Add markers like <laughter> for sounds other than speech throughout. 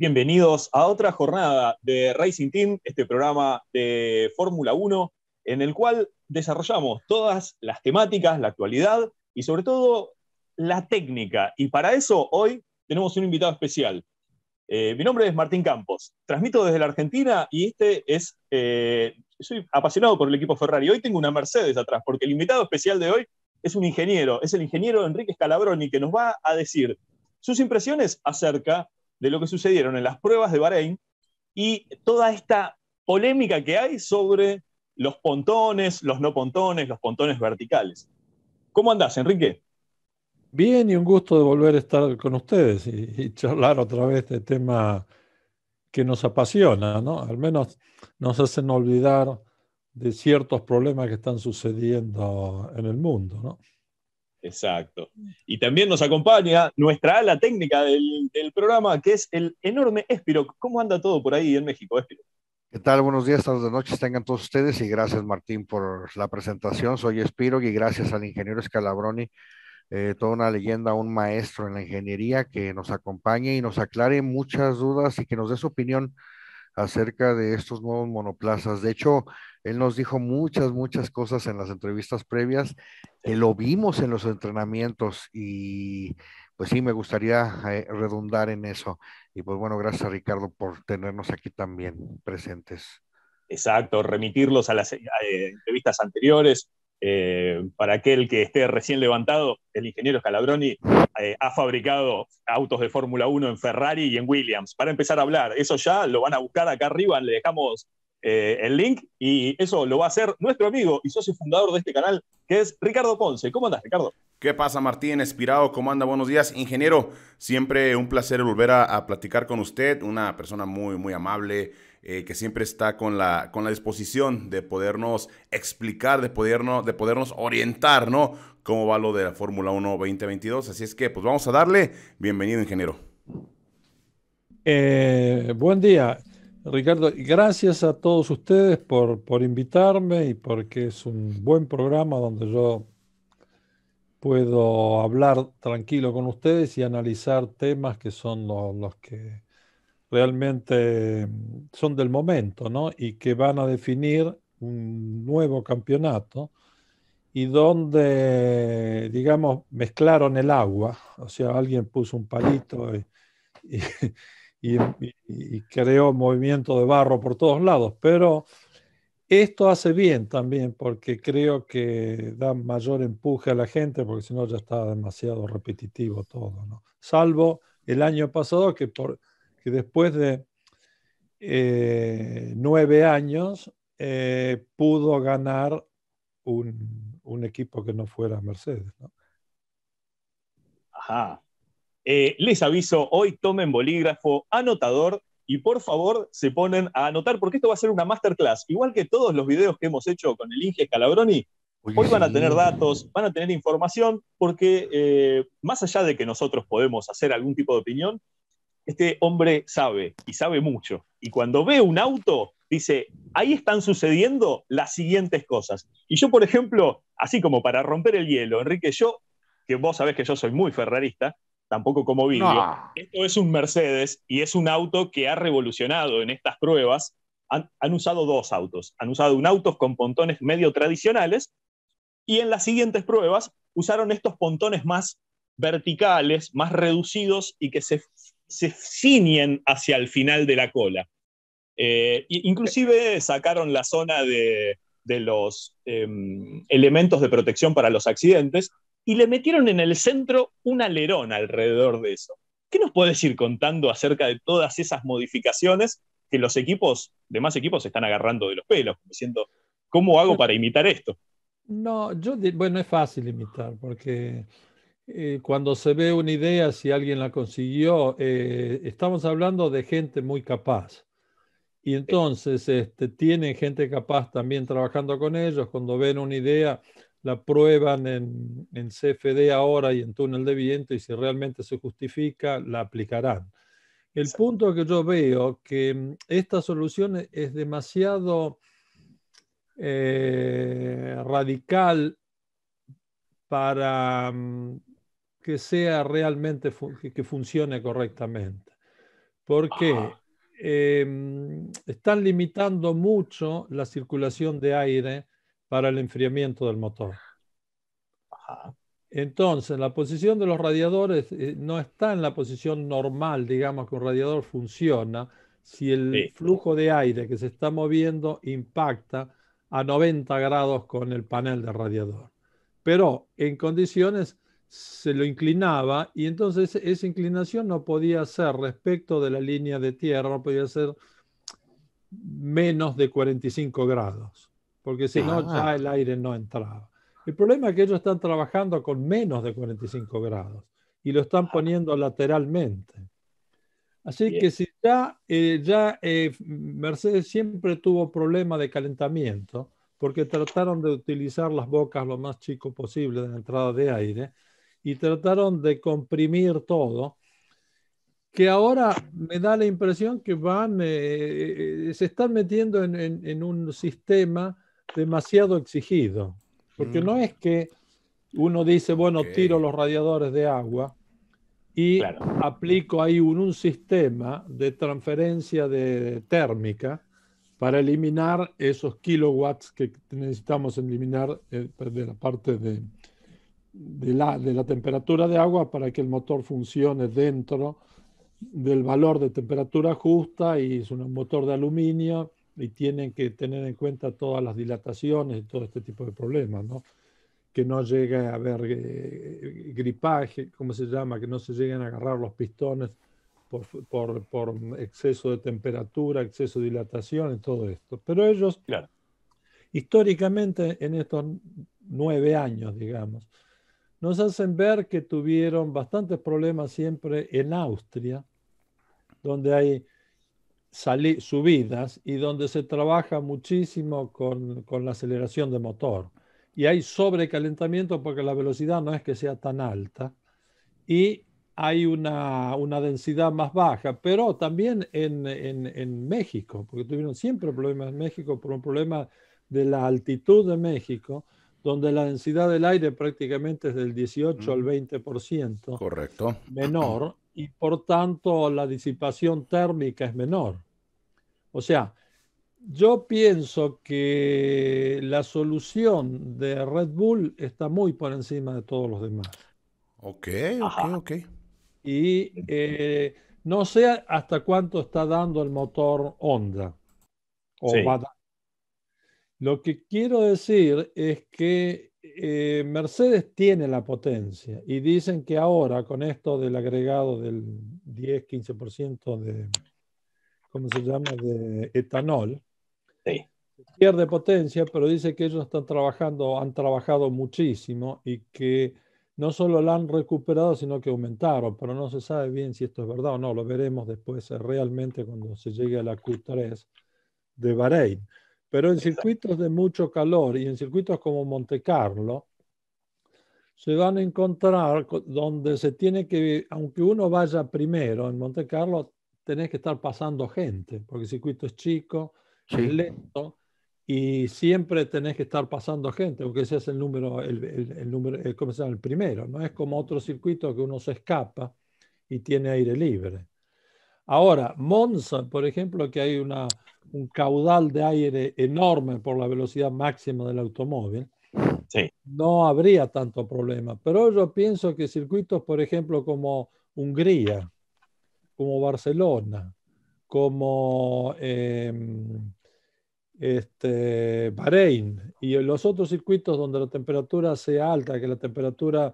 Bienvenidos a otra jornada de Racing Team, este programa de Fórmula 1, en el cual desarrollamos todas las temáticas, la actualidad y sobre todo la técnica. Y para eso hoy tenemos un invitado especial. Eh, mi nombre es Martín Campos, transmito desde la Argentina y este es, eh, soy apasionado por el equipo Ferrari. Hoy tengo una Mercedes atrás, porque el invitado especial de hoy es un ingeniero, es el ingeniero Enrique Scalabroni, que nos va a decir sus impresiones acerca de lo que sucedieron en las pruebas de Bahrein y toda esta polémica que hay sobre los pontones, los no pontones, los pontones verticales. ¿Cómo andás, Enrique? Bien, y un gusto de volver a estar con ustedes y, charlar otra vez de tema que nos apasiona, ¿no? Al menos nos hacen olvidar de ciertos problemas que están sucediendo en el mundo, ¿no? Exacto. Mm. Y también nos acompaña nuestra ala técnica del, programa, que es el enorme Espiro. ¿Cómo anda todo por ahí en México, Espiro? ¿Qué tal? Buenos días, tardes, noches tengan todos ustedes y gracias Martín por la presentación. Soy Espiro y gracias al ingeniero Scalabroni, eh, toda una leyenda, un maestro en la ingeniería que nos acompañe y nos aclare muchas dudas y que nos dé su opinión acerca de estos nuevos monoplazas. De hecho, él nos dijo muchas, muchas cosas en las entrevistas previas, que lo vimos en los entrenamientos y pues sí, me gustaría eh, redundar en eso. Y pues bueno, gracias Ricardo por tenernos aquí también presentes. Exacto, remitirlos a las eh, entrevistas anteriores, eh, para aquel que esté recién levantado, el ingeniero Scalabroni eh, ha fabricado autos de Fórmula 1 en Ferrari y en Williams. Para empezar a hablar, eso ya lo van a buscar acá arriba, le dejamos eh, el link y eso lo va a hacer nuestro amigo y socio fundador de este canal, que es Ricardo Ponce. ¿Cómo andas, Ricardo? ¿Qué pasa, Martín? Espirado, ¿cómo anda? Buenos días, ingeniero. Siempre un placer volver a, a platicar con usted, una persona muy, muy amable eh, que siempre está con la, con la disposición de podernos explicar, de podernos, de podernos orientar, ¿no? Cómo va lo de la Fórmula 1 2022. Así es que, pues vamos a darle. Bienvenido, ingeniero. Eh, buen día, Ricardo. Gracias a todos ustedes por, por invitarme y porque es un buen programa donde yo puedo hablar tranquilo con ustedes y analizar temas que son los, los que realmente mm, son del momento, ¿no? Y que van a definir un nuevo campeonato y donde, digamos, mezclaron el agua, o sea, alguien puso un palito <laughs> y, creó movimiento de barro por todos lados, pero esto hace bien también porque creo que da mayor empuje a la gente, porque si no ya está demasiado repetitivo todo, ¿no? Salvo el año pasado que por que después de eh, nueve años eh, pudo ganar un, equipo que no fuera Mercedes. Ajá. Eh, les aviso, hoy tomen bolígrafo, anotador y por favor se ponen a anotar porque esto va a ser una masterclass. Igual que todos los videos que hemos hecho con el Inge Scalabroni, hoy van a tener datos, van a tener información porque más allá de que nosotros podemos hacer algún tipo de opinión, este hombre sabe y sabe mucho. Y cuando ve un auto, dice, ahí están sucediendo las siguientes cosas. Y yo, por ejemplo, así como para romper el hielo, Enrique, yo, que vos sabés que yo soy muy ferrarista, tampoco como vídeo, esto es un Mercedes y es un auto que ha revolucionado en estas pruebas. Han, han usado dos autos, han usado un auto con pontones medio tradicionales y en las siguientes pruebas usaron estos pontones más verticales, más reducidos y que se se ciñen hacia el final de la cola. Eh, inclusive sacaron la zona de, los em, elementos de protección para los accidentes y le metieron en el centro un alerón alrededor de eso. ¿Qué nos puedes ir contando acerca de todas esas modificaciones que los equipos, demás equipos, se están agarrando de los pelos, diciendo, ¿cómo hago para imitar esto? No, yo, bueno, es fácil imitar, porque eh, cuando se ve una idea, si alguien la consiguió, eh, estamos hablando de gente muy capaz. Y entonces este, tienen gente capaz también trabajando con ellos. Cuando ven una idea, la prueban en, en, CFD ahora y en túnel de viento y si realmente se justifica, la aplicarán. El punto que yo veo que mm, esta solución es demasiado eh, radical para, mm, que sea realmente que funcione correctamente. Porque ah. em, están limitando mucho la circulación de aire para el enfriamiento del motor. Entonces, la posición de los radiadores eh, no está en la posición normal, digamos, que un radiador funciona, si el flujo de aire que se está moviendo impacta a 90 grados con el panel de radiador. Pero en condiciones se lo inclinaba y entonces esa inclinación no podía ser respecto de la línea de tierra, no podía ser menos de 45 grados, porque si no ya ah. el aire no entraba. El problema es que ellos están trabajando con menos de 45 grados y lo están poniendo lateralmente. Así que si ya, eh, ya eh, Mercedes siempre tuvo problema de calentamiento, porque trataron de utilizar las bocas lo más chico posible de la entrada de aire, y trataron de comprimir todo, que ahora me da la impresión que van, eh, eh, se están metiendo en, un sistema demasiado exigido. Porque mm. no es que uno dice, bueno, tiro los radiadores de agua y aplico ahí un, sistema de transferencia de, térmica para eliminar esos kilowatts que necesitamos eliminar eh, de la parte de, de la, de la temperatura de agua para que el motor funcione dentro del valor de temperatura justa y es un motor de aluminio y tienen que tener en cuenta todas las dilataciones y todo este tipo de problemas, ¿no? que no llegue a haber eh, gripaje, ¿cómo se llama? Que no se lleguen a agarrar los pistones por, por, por exceso de temperatura, exceso de dilatación y todo esto. Pero ellos, claro. históricamente, en estos nueve años, digamos, nos hacen ver que tuvieron bastantes problemas siempre en Austria, donde hay subidas y donde se trabaja muchísimo con, la aceleración de motor. Y hay sobrecalentamiento porque la velocidad no es que sea tan alta y hay una, densidad más baja, pero también en México, porque tuvieron siempre problemas en México por un problema de la altitud de México donde la densidad del aire prácticamente es del 18 al 20%. Correcto. Menor, y por tanto la disipación térmica es menor. O sea, yo pienso que la solución de Red Bull está muy por encima de todos los demás. Ok, ok, ok. Y eh, no sé hasta cuánto está dando el motor onda. O sí. Lo que quiero decir es que eh, Mercedes tiene la potencia y dicen que ahora con esto del agregado del 10-15% de, ¿cómo se llama?, de etanol, pierde potencia, pero dice que ellos están trabajando, han trabajado muchísimo y que no solo la han recuperado, sino que aumentaron, pero no se sabe bien si esto es verdad o no, lo veremos después eh, realmente cuando se llegue a la Q3 de Bahrein. Pero en circuitos de mucho calor y en circuitos como Monte Carlo, se van a encontrar donde se tiene que, aunque uno vaya primero en Monte Carlo, tenés que estar pasando gente, porque el circuito es chico, es lento, y siempre tenés que estar pasando gente, aunque seas el número, el, número eh, se el primero. No es como otro circuito que uno se escapa y tiene aire libre. Ahora, Monza, por ejemplo, que hay una, un caudal de aire enorme por la velocidad máxima del automóvil, no habría tanto problema. Pero yo pienso que circuitos, por ejemplo, como Hungría, como Barcelona, como em, este, Bahrein y los otros circuitos donde la temperatura sea alta, que la temperatura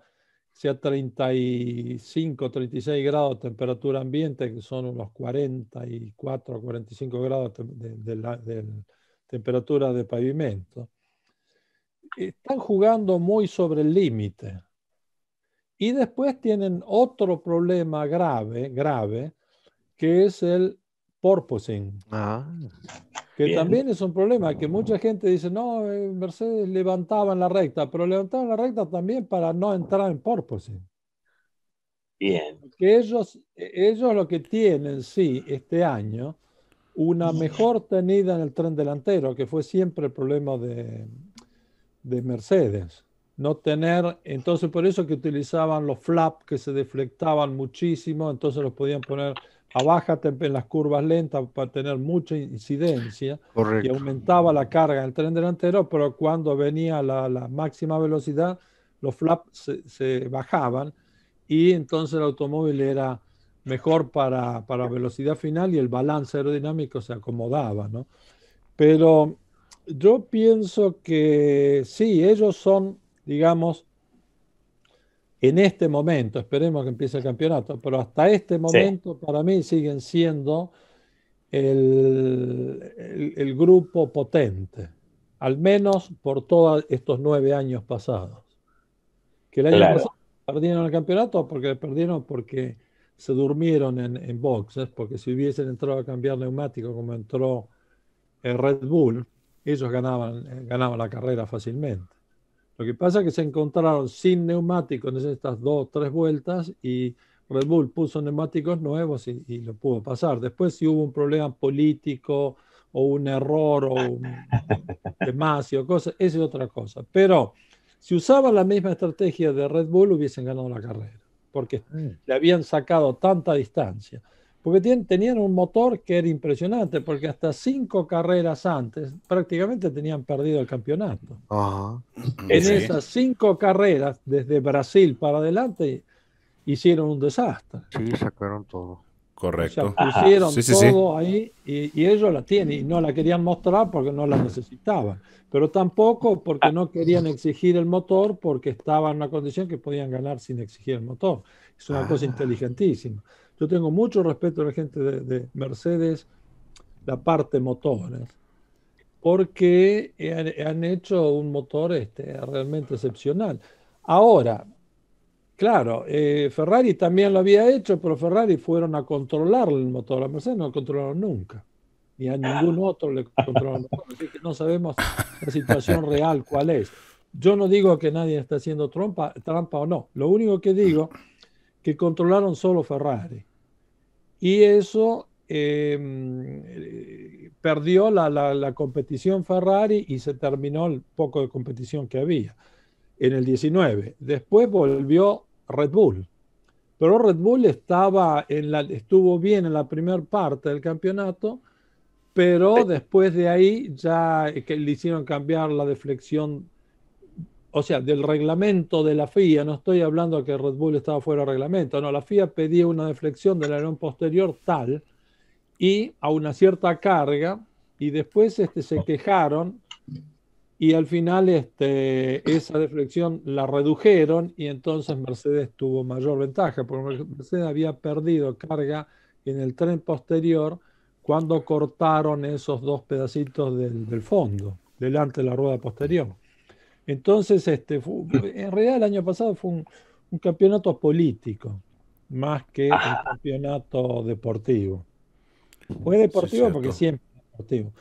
sea 35 35, 36 grados de temperatura ambiente, que son unos 44, 45 grados de, la, temperatura de pavimento, están jugando muy sobre el límite. Y después tienen otro problema grave, grave, que es el porpoising. Ah. Que también es un problema, que mucha gente dice, no, eh, Mercedes levantaba en la recta, pero levantaba en la recta también para no entrar en porpoising. Bien. Que ellos, ellos lo que tienen, sí, este año, una mejor tenida en el tren delantero, que fue siempre el problema de, de Mercedes. No tener, entonces por eso que utilizaban los flaps que se deflectaban muchísimo, entonces los podían poner a baja en las curvas lentas para tener mucha incidencia y aumentaba la carga en el tren delantero, pero cuando venía la, máxima velocidad, los flaps se, bajaban y entonces el automóvil era mejor para, velocidad final y el balance aerodinámico se acomodaba. Pero yo pienso que sí, ellos son, digamos, en este momento, esperemos que empiece el campeonato, pero hasta este momento para mí siguen siendo el, grupo potente, al menos por todos estos nueve años pasados. Que el año pasado perdieron el campeonato porque perdieron porque se durmieron en, boxes, porque si hubiesen entrado a cambiar neumático como entró el Red Bull, ellos ganaban, ganaban la carrera fácilmente. Lo que pasa es que se encontraron sin neumáticos en estas dos, tres vueltas y Red Bull puso neumáticos nuevos y, y lo pudo pasar. Después si hubo un problema político o un error o un <laughs> demasiado, cosa, esa es otra cosa. Pero si usaban la misma estrategia de Red Bull hubiesen ganado la carrera, porque mm. le habían sacado tanta distancia porque tenían un motor que era impresionante, porque hasta cinco carreras antes prácticamente tenían perdido el campeonato. Mm, en esas cinco carreras, desde Brasil para adelante, hicieron un desastre. Sí, sacaron todo. Correcto. O pusieron todo ahí y, ellos la tienen y no la querían mostrar porque no la necesitaban, pero tampoco porque ah. no querían exigir el motor porque estaba en una condición que podían ganar sin exigir el motor. Es una ah. cosa inteligentísima. Yo tengo mucho respeto a la gente de, Mercedes, la parte motores, porque han, hecho un motor este, realmente excepcional. Ahora, claro, eh, Ferrari también lo había hecho, pero Ferrari fueron a controlar el motor. A Mercedes no lo controlaron nunca, ni a ningún otro le controlaron Así que no sabemos la situación real cuál es. Yo no digo que nadie está haciendo trampa o no. Lo único que digo que controlaron solo Ferrari y eso em, eh, perdió la, competición Ferrari y se terminó el poco de competición que había en el 19. Después volvió Red Bull, pero Red Bull estaba en la, estuvo bien en la primera parte del campeonato, pero después de ahí ya eh, le hicieron cambiar la deflexión o sea, del reglamento de la FIA, no estoy hablando que Red Bull estaba fuera de reglamento, no, la FIA pedía una deflexión del alerón posterior tal y a una cierta carga y después este, se quejaron y al final este, esa deflexión la redujeron y entonces Mercedes tuvo mayor ventaja, porque Mercedes había perdido carga en el tren posterior cuando cortaron esos dos pedacitos del fondo, delante de la rueda posterior. Entonces, este, mm. en realidad el año pasado fue un, campeonato político, más que un ah. campeonato deportivo. Mm, fue deportivo porque siempre es deportivo.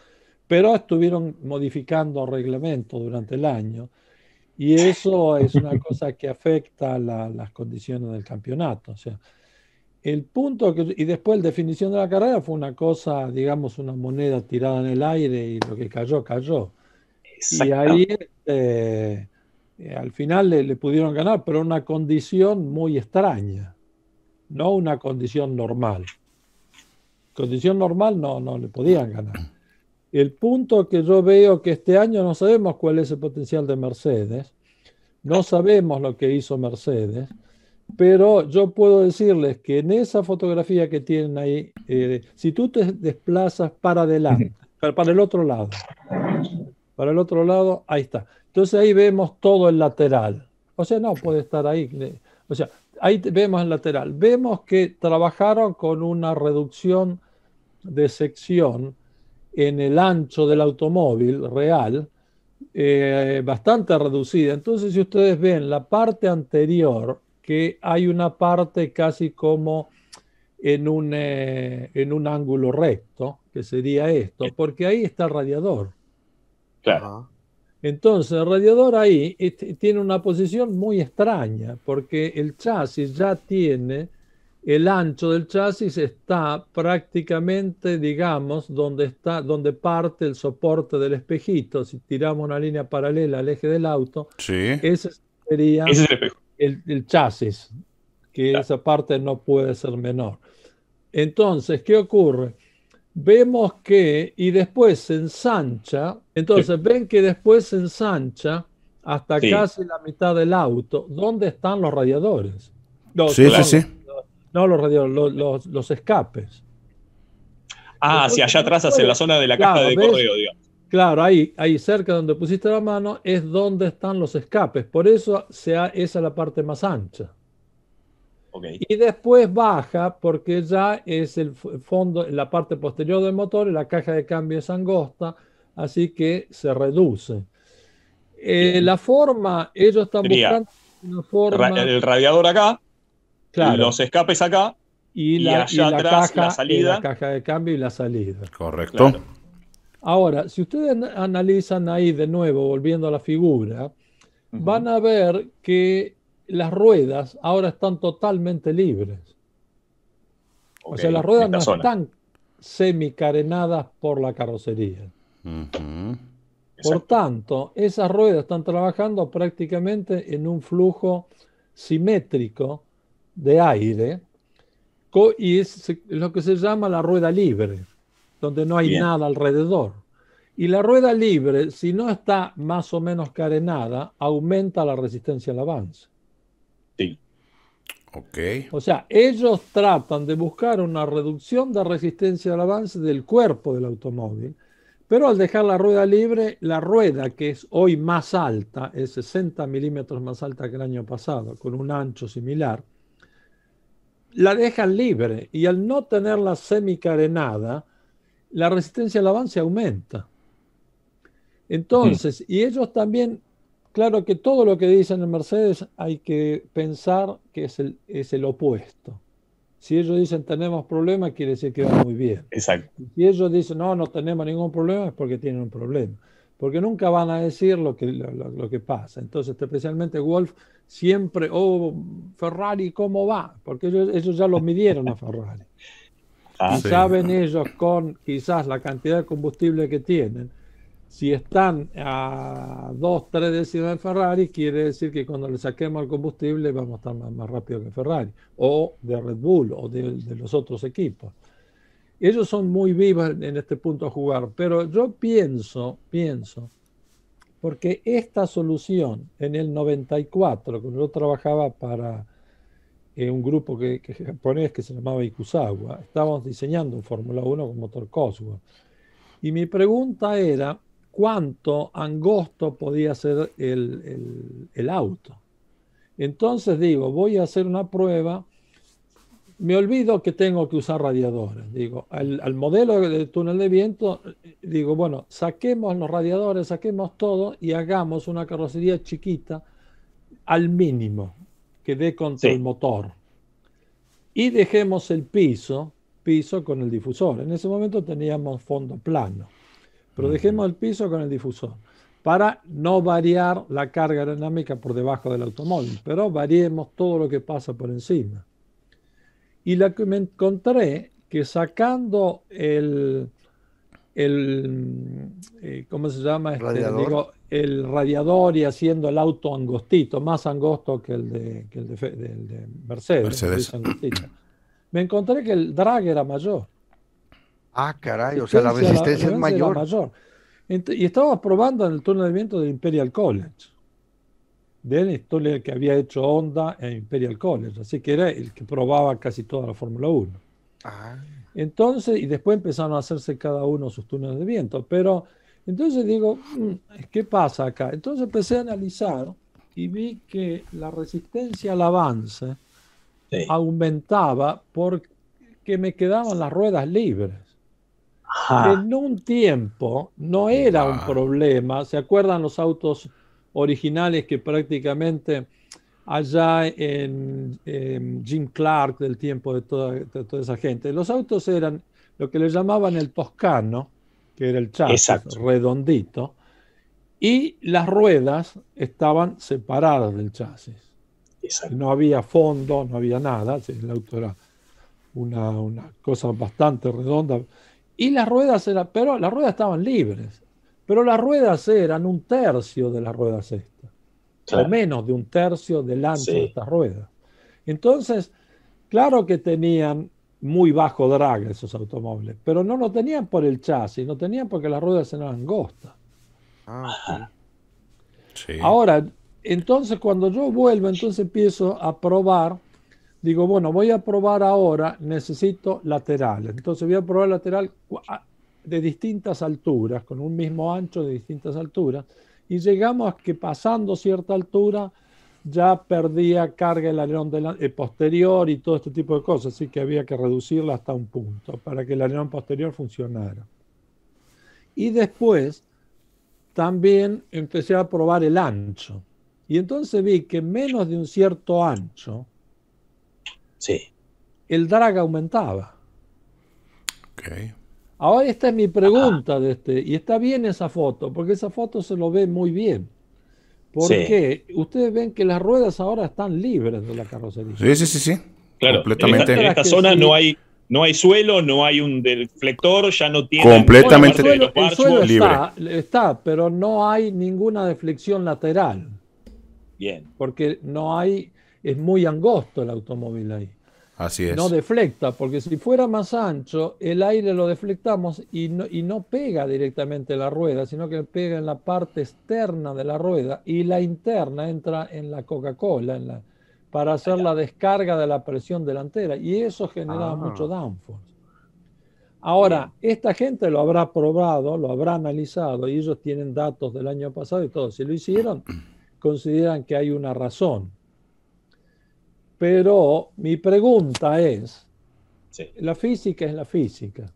Pero estuvieron modificando reglamentos durante el año y eso es una <laughs> cosa que afecta la, las condiciones del campeonato. O sea, el punto que, y después la definición de la carrera fue una cosa, digamos, una moneda tirada en el aire y lo que cayó, cayó. Y ahí eh, al final le, pudieron ganar, pero una condición muy extraña, no una condición normal. Condición normal no, no le podían ganar. El punto que yo veo que este año no sabemos cuál es el potencial de Mercedes, no sabemos lo que hizo Mercedes, pero yo puedo decirles que en esa fotografía que tienen ahí, eh, si tú te desplazas para adelante, para el otro lado, para el otro lado, ahí está. Entonces ahí vemos todo el lateral. O sea, no puede estar ahí. Eh, o sea, ahí vemos el lateral. Vemos que trabajaron con una reducción de sección en el ancho del automóvil real, eh, bastante reducida. Entonces, si ustedes ven la parte anterior, que hay una parte casi como en un, eh, en un ángulo recto, que sería esto, porque ahí está el radiador. Entonces, el radiador ahí tiene una posición muy extraña, porque el chasis ya tiene, el ancho del chasis está prácticamente, digamos, donde, está, donde parte el soporte del espejito. Si tiramos una línea paralela al eje del auto, ese sería el, chasis, que esa parte no puede ser menor. Entonces, ¿qué ocurre? vemos que, y después se ensancha, entonces ven que después se ensancha hasta casi la mitad del auto, ¿dónde están los radiadores? No, sí, sí, sí. No los radiadores, los, escapes. Ah, hacia allá atrás, hacia la zona de la caja de correo, digamos. Claro, ahí, ahí cerca donde pusiste la mano es donde están los escapes. Por eso sea, esa es la parte más ancha. Y después baja porque ya es el fondo, la parte posterior del motor, la caja de cambio es angosta, así que se reduce. Eh, la forma, ellos están buscando una forma. El radiador acá, los escapes acá, y, la, y la caja, salida. caja de cambio y la salida. Correcto. Ahora, si ustedes analizan ahí de nuevo, volviendo a la figura, van a ver que las ruedas ahora están totalmente libres. o sea, las ruedas no están semicarenadas por la carrocería. Por tanto, esas ruedas están trabajando prácticamente en un flujo simétrico de aire y es lo que se llama la rueda libre, donde no hay nada alrededor. Y la rueda libre, si no está más o menos carenada, aumenta la resistencia al avance. O sea, ellos tratan de buscar una reducción de resistencia al avance del cuerpo del automóvil, pero al dejar la rueda libre, la rueda que es hoy más alta, es 60 milímetros más alta que el año pasado, con un ancho similar, la dejan libre y al no tenerla semicarenada, la resistencia al avance aumenta. Entonces, y ellos también Claro que todo lo que dicen en Mercedes hay que pensar que es el, es el opuesto. Si ellos dicen tenemos problemas, quiere decir que va muy bien. Exacto. Si ellos dicen no, no tenemos ningún problema, es porque tienen un problema. Porque nunca van a decir lo que, lo, que pasa. Entonces, especialmente Wolf siempre, oh, Ferrari, ¿cómo va? Porque ellos, ya los midieron a Ferrari. <laughs> Ah, saben ellos con quizás la cantidad de combustible que tienen, si están a 2, 3 décimas de Ferrari, quiere decir que cuando le saquemos el combustible vamos a estar más, rápido que Ferrari, o de Red Bull, o de, los otros equipos. Ellos son muy vivos en este punto a jugar, pero yo pienso, pienso, porque esta solución en el 94, cuando yo trabajaba para eh, un grupo que, japonés que se llamaba Ikusawa, estábamos diseñando un Fórmula 1 con motor Cosworth. Y mi pregunta era, cuánto angosto podía ser el, auto. Entonces digo, voy a hacer una prueba me olvido que tengo que usar radiadores. Digo, al, modelo de túnel de viento, digo, bueno, saquemos los radiadores, saquemos todo y hagamos una carrocería chiquita al mínimo que dé contra el motor. Y dejemos el piso, piso con el difusor. En ese momento teníamos fondo plano pero dejemos el piso con el difusor para no variar la carga aerodinámica por debajo del automóvil, pero variemos todo lo que pasa por encima. Y la que me encontré que sacando el, eh, ¿cómo se llama? Este, radiador. el radiador y haciendo el auto angostito, más angosto que el de, que el de, Mercedes. Me encontré que el drag era mayor. Ah, caray, o sea, la resistencia, es mayor. mayor. Y estaba probando en el túnel de viento del Imperial College, De la historia que había hecho Honda en Imperial College, así que era el que probaba casi toda la Fórmula 1. Ah. Entonces, y después empezaron a hacerse cada uno sus túneles de viento, pero entonces digo, mm, ¿qué pasa acá? Entonces empecé a analizar y vi que la resistencia al avance aumentaba porque me quedaban las ruedas libres en un tiempo no era un problema. ¿Se acuerdan los autos originales que prácticamente allá en, Jim Clark del tiempo de toda, toda, esa gente? Los autos eran lo que le llamaban el toscano, que era el chasis redondito, y las ruedas estaban separadas del chasis. No había fondo, no había nada, el auto era una, una cosa bastante redonda y las ruedas eran, pero las ruedas estaban libres, pero las ruedas eran un tercio de las ruedas estas, o menos de un tercio del ancho de estas ruedas. Entonces, claro que tenían muy bajo drag esos automóviles, pero no lo tenían por el chasis, no tenían porque las ruedas eran angostas. Ah, Ahora, entonces cuando yo vuelvo, entonces empiezo a probar digo, bueno, voy a probar ahora, necesito lateral. Entonces voy a probar lateral de distintas alturas, con un mismo ancho de distintas alturas, y llegamos a que pasando cierta altura ya perdía carga el alerón eh, posterior y todo este tipo de cosas, así que había que reducirla hasta un punto para que el alerón posterior funcionara. Y después también empecé a probar el ancho. Y entonces vi que menos de un cierto ancho, Sí. El drag aumentaba. Okay. Ahora esta es mi pregunta de este, y está bien esa foto, porque esa foto se lo ve muy bien. Porque ustedes ven que las ruedas ahora están libres de la carrocería. Sí, sí, sí, sí. completamente. En esta, zona no hay no hay suelo, no hay un deflector, ya no tiene completamente suelo, libre. está, pero no hay ninguna deflexión lateral. Bien. Porque no hay es muy angosto el automóvil ahí. Así es. No deflecta, porque si fuera más ancho, el aire lo deflectamos y no, y no pega directamente la rueda, sino que pega en la parte externa de la rueda y la interna entra en la Coca-Cola, para hacer la descarga de la presión delantera y eso genera ah. mucho downforce. Ahora, esta gente lo habrá probado, lo habrá analizado y ellos tienen datos del año pasado y todo. Si lo hicieron, consideran que hay una razón. Pero mi pregunta es, la física es la física.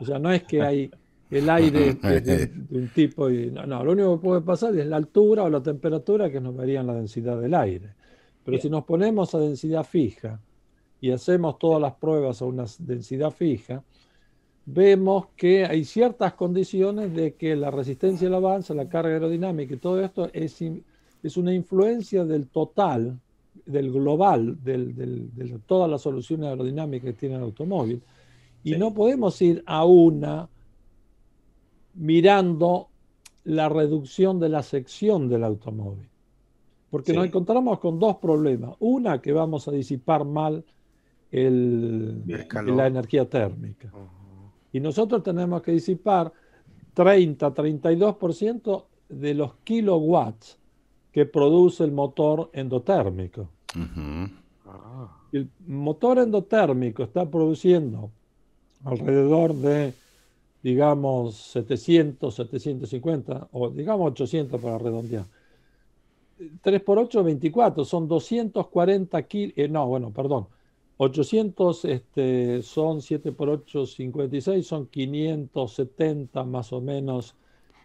O sea, no es que hay <laughs> el aire de, <laughs> un tipo y... No, lo único que puede pasar es la altura o la temperatura que nos varían la densidad del aire. Pero si nos ponemos a densidad fija y hacemos todas las pruebas a una densidad fija, vemos que hay ciertas condiciones de que la resistencia al avance, la carga aerodinámica y todo esto es, es una influencia del total del global, de todas las soluciones aerodinámicas que tiene el automóvil. Y no podemos ir a una mirando la reducción de la sección del automóvil. Porque nos encontramos con dos problemas. Una, que vamos a disipar mal el, la energía térmica. Y nosotros tenemos que disipar 30, 32% de los kilowatts que produce el motor endotérmico. El motor endotérmico está produciendo alrededor de, digamos, 700, 750, o digamos 800 para redondear. 3 por 8, 24, son 240 kilos, eh, no, bueno, perdón, 800 este, son 7 por 8, 56, son 570 más o menos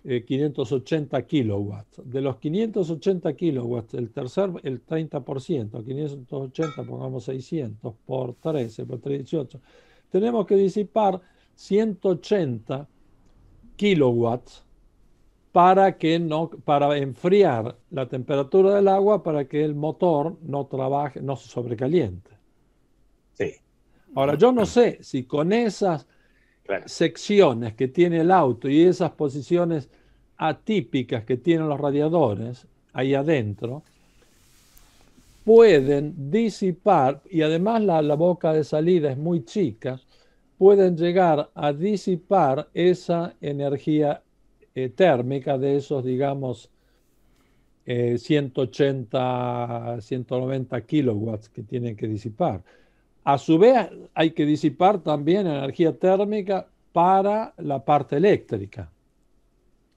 580 eh, kilowatts. De los 580 kilowatts, el tercer, el 30%, 580, pongamos 600, por 13, por 18. tenemos que disipar 180 kilowatts para, que no, para enfriar la temperatura del agua para que el motor no trabaje, no se sobrecaliente. Sí. Ahora, yo no sé si con esas secciones que tiene el auto y esas posiciones atípicas que tienen los radiadores ahí adentro, pueden disipar, y además la, boca de salida es muy chica, pueden llegar a disipar esa energía eh, térmica de esos, digamos, 180, eh, 190 kilowatts que tienen que disipar. A su vez, hay que disipar también energía térmica para la parte eléctrica.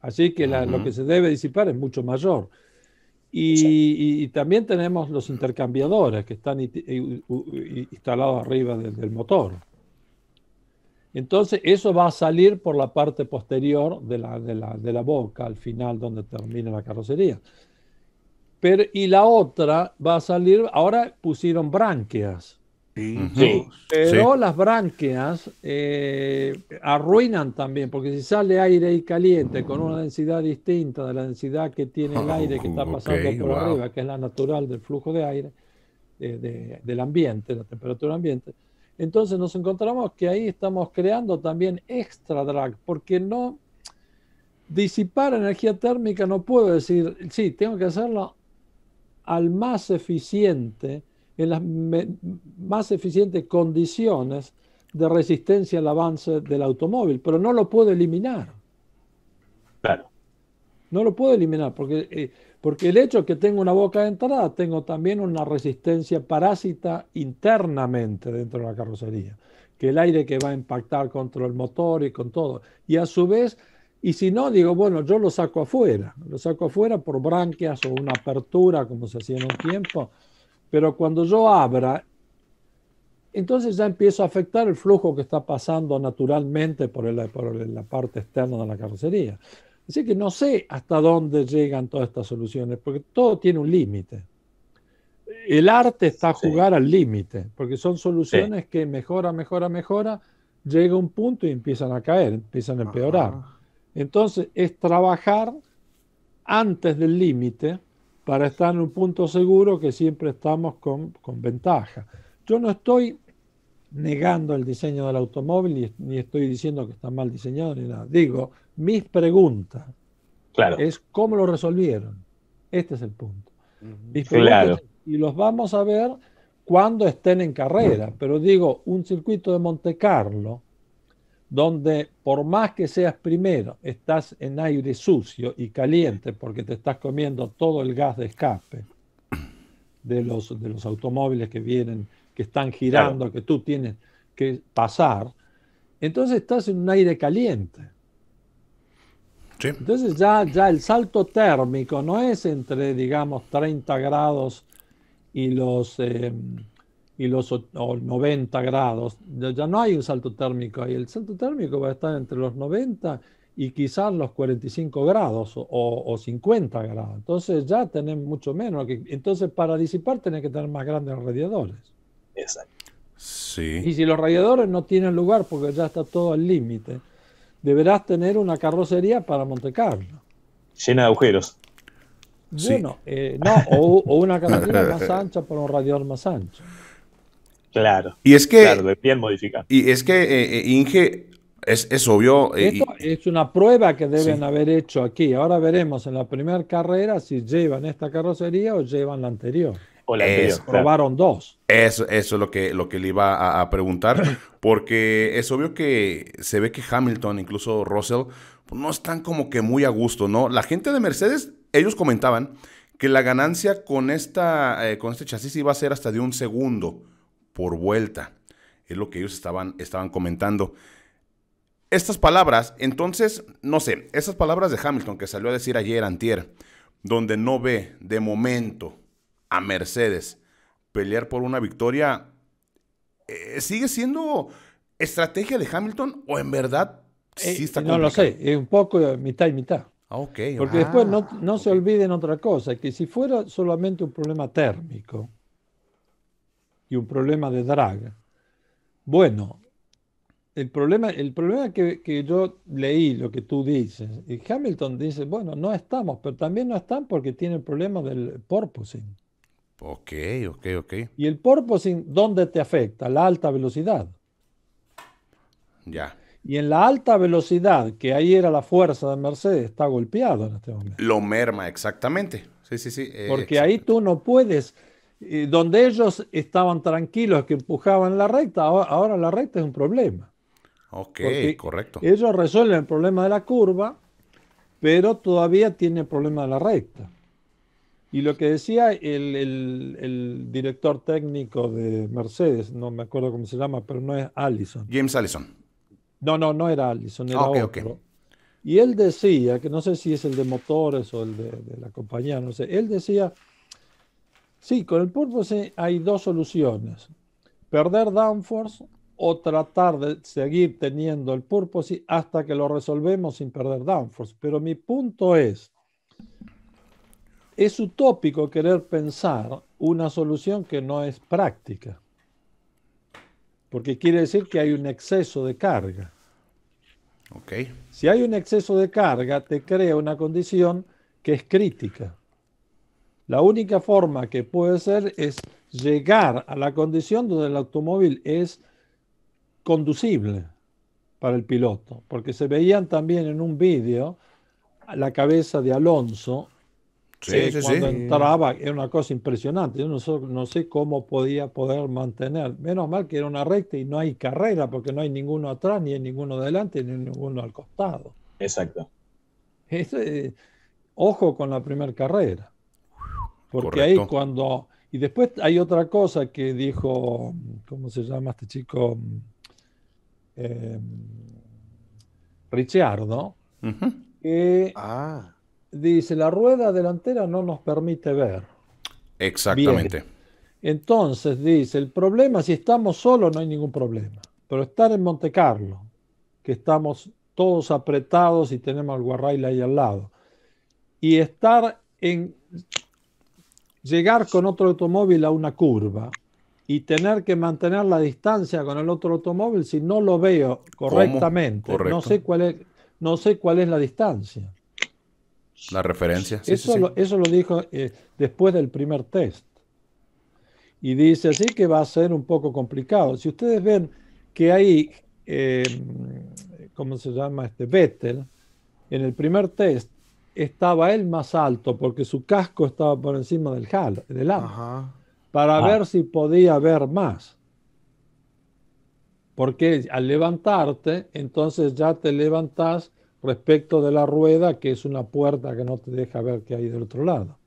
Así que lo que se debe disipar es mucho mayor. Y, también tenemos los intercambiadores que están instalados arriba del, motor. Entonces, eso va a salir por la parte posterior de la, boca, al final donde termina la carrocería. Pero, y la otra va a salir, ahora pusieron branquias. Pero las branquias eh, arruinan también, porque si sale aire ahí caliente con una densidad distinta de la densidad que tiene el <laughs> aire que está pasando por arriba, que es la natural del flujo de aire, eh, del ambiente, la temperatura ambiente, entonces nos encontramos que ahí estamos creando también extra drag, porque no disipar energía térmica no puedo decir, sí, tengo que hacerlo al más eficiente en las más eficientes condiciones de resistencia al avance del automóvil, pero no lo puedo eliminar. Claro. No lo puedo eliminar, porque, eh, porque el hecho que tengo una boca de entrada, tengo también una resistencia parásita internamente dentro de la carrocería, que el aire que va a impactar contra el motor y con todo. Y a su vez, y si no, digo, bueno, yo lo saco afuera, lo saco afuera por branquias o una apertura, como se hacía en un tiempo, pero cuando yo abra, entonces ya empiezo a afectar el flujo que está pasando naturalmente por, la parte externa de la carrocería. Así que no sé hasta dónde llegan todas estas soluciones, porque todo tiene un límite. El arte está a jugar al límite, porque son soluciones que mejora, mejora, mejora, llega un punto y empiezan a caer, empiezan a empeorar. Entonces es trabajar antes del límite para estar en un punto seguro que siempre estamos con, ventaja. Yo no estoy negando el diseño del automóvil ni, estoy diciendo que está mal diseñado ni nada. Digo, mis preguntas claro. es cómo lo resolvieron. Este es el punto. Y los vamos a ver cuando estén en carrera. Pero digo, un circuito de Monte Carlo donde por más que seas primero, estás en aire sucio y caliente porque te estás comiendo todo el gas de escape de los, de los automóviles que vienen, que están girando, que tú tienes que pasar, entonces estás en un aire caliente. Entonces ya, ya el salto térmico no es entre, digamos, 30 grados y los... Eh, y los 90 grados. Ya no hay un salto térmico ahí. El salto térmico va a estar entre los 90 y quizás los 45 grados o, 50 grados. Entonces ya tenés mucho menos. Entonces para disipar tenés que tener más grandes radiadores. Exacto. Y si los radiadores no tienen lugar porque ya está todo al límite, deberás tener una carrocería para Monte Carlo. Llena de agujeros. Bueno, eh, no, o, o una <laughs> carrocería más ancha para un radiador más ancho. Claro. Y es que. Claro, de Y es que eh, eh, Inge. Es, obvio. Eh, Esto es una prueba que deben haber hecho aquí. Ahora veremos en la primera carrera si llevan esta carrocería o llevan la anterior. O la anterior. Probaron dos. Eso, eso, es lo que, lo que le iba a, preguntar. <laughs> Porque es obvio que se ve que Hamilton, incluso Russell, no están como que muy a gusto, ¿no? La gente de Mercedes, ellos comentaban que la ganancia con, esta, con este chasis iba a ser hasta de un segundo por vuelta. Es lo que ellos estaban, estaban comentando. Estas palabras, entonces, no sé, esas palabras de Hamilton que salió a decir ayer, antier, donde no ve de momento a Mercedes pelear por una victoria, eh, ¿sigue siendo estrategia de Hamilton o en verdad sí eh, está No lo sé, eh, un poco mitad y mitad. Ah, Porque ah, después no, se olviden otra cosa, que si fuera solamente un problema térmico, y un problema de drag. Bueno, el problema, el problema que, yo leí, lo que tú dices, y Hamilton dice, bueno, no estamos, pero también no están porque tiene el problema del porpoising. Ok, ok, ok. ¿Y el porpoising dónde te afecta? La alta velocidad. Ya. Y en la alta velocidad, que ahí era la fuerza de Mercedes, está golpeado en este momento. Lo merma, exactamente. Sí, sí, sí. Eh, porque ahí tú no puedes donde ellos estaban tranquilos que empujaban la recta, ahora, la recta es un problema. Ok, correcto. Ellos resuelven el problema de la curva, pero todavía tiene el problema de la recta. Y lo que decía el, director técnico de Mercedes, no me acuerdo cómo se llama, pero no es Allison. James Allison. No, no, no era Allison, era ah, otro. Y él decía, que no sé si es el de motores o el de la compañía, no sé, él decía Sí, con el Purpose hay dos soluciones. Perder Downforce o tratar de seguir teniendo el Purpose hasta que lo resolvemos sin perder Downforce. Pero mi punto es, es utópico querer pensar una solución que no es práctica. Porque quiere decir que hay un exceso de carga. Okay. Si hay un exceso de carga, te crea una condición que es crítica. La única forma que puede ser es llegar a la condición donde el automóvil es conducible para el piloto, porque se veían también en un vídeo la cabeza de Alonso eh, cuando entraba, era una cosa impresionante, yo no, sé cómo podía poder mantener, menos mal que era una recta y no hay carrera, porque no hay ninguno atrás, ni hay ninguno adelante ni hay ninguno al costado. Exacto. ojo con la primera carrera. Porque ahí cuando... Y después hay otra cosa que dijo, ¿cómo se llama este chico? Eh, Ricciardo, que ah. dice, la rueda delantera no nos permite ver. Exactamente. Entonces dice, el problema, si estamos solos no hay ningún problema, pero estar en Monte Carlo, que estamos todos apretados y tenemos al Guarrail ahí al lado, y estar en llegar con otro automóvil a una curva y tener que mantener la distancia con el otro automóvil si no lo veo correctamente. No sé cuál es, la distancia. La referencia. eso, Lo, dijo eh, después del primer test. Y dice así que va a ser un poco complicado. Si ustedes ven que hay, eh, ¿cómo se llama este? Vettel, en el primer test estaba él más alto porque su casco estaba por encima del, jar del lado, para ah. ver si podía ver más. Porque al levantarte, entonces ya te levantás respecto de la rueda, que es una puerta que no te deja ver qué hay del otro lado.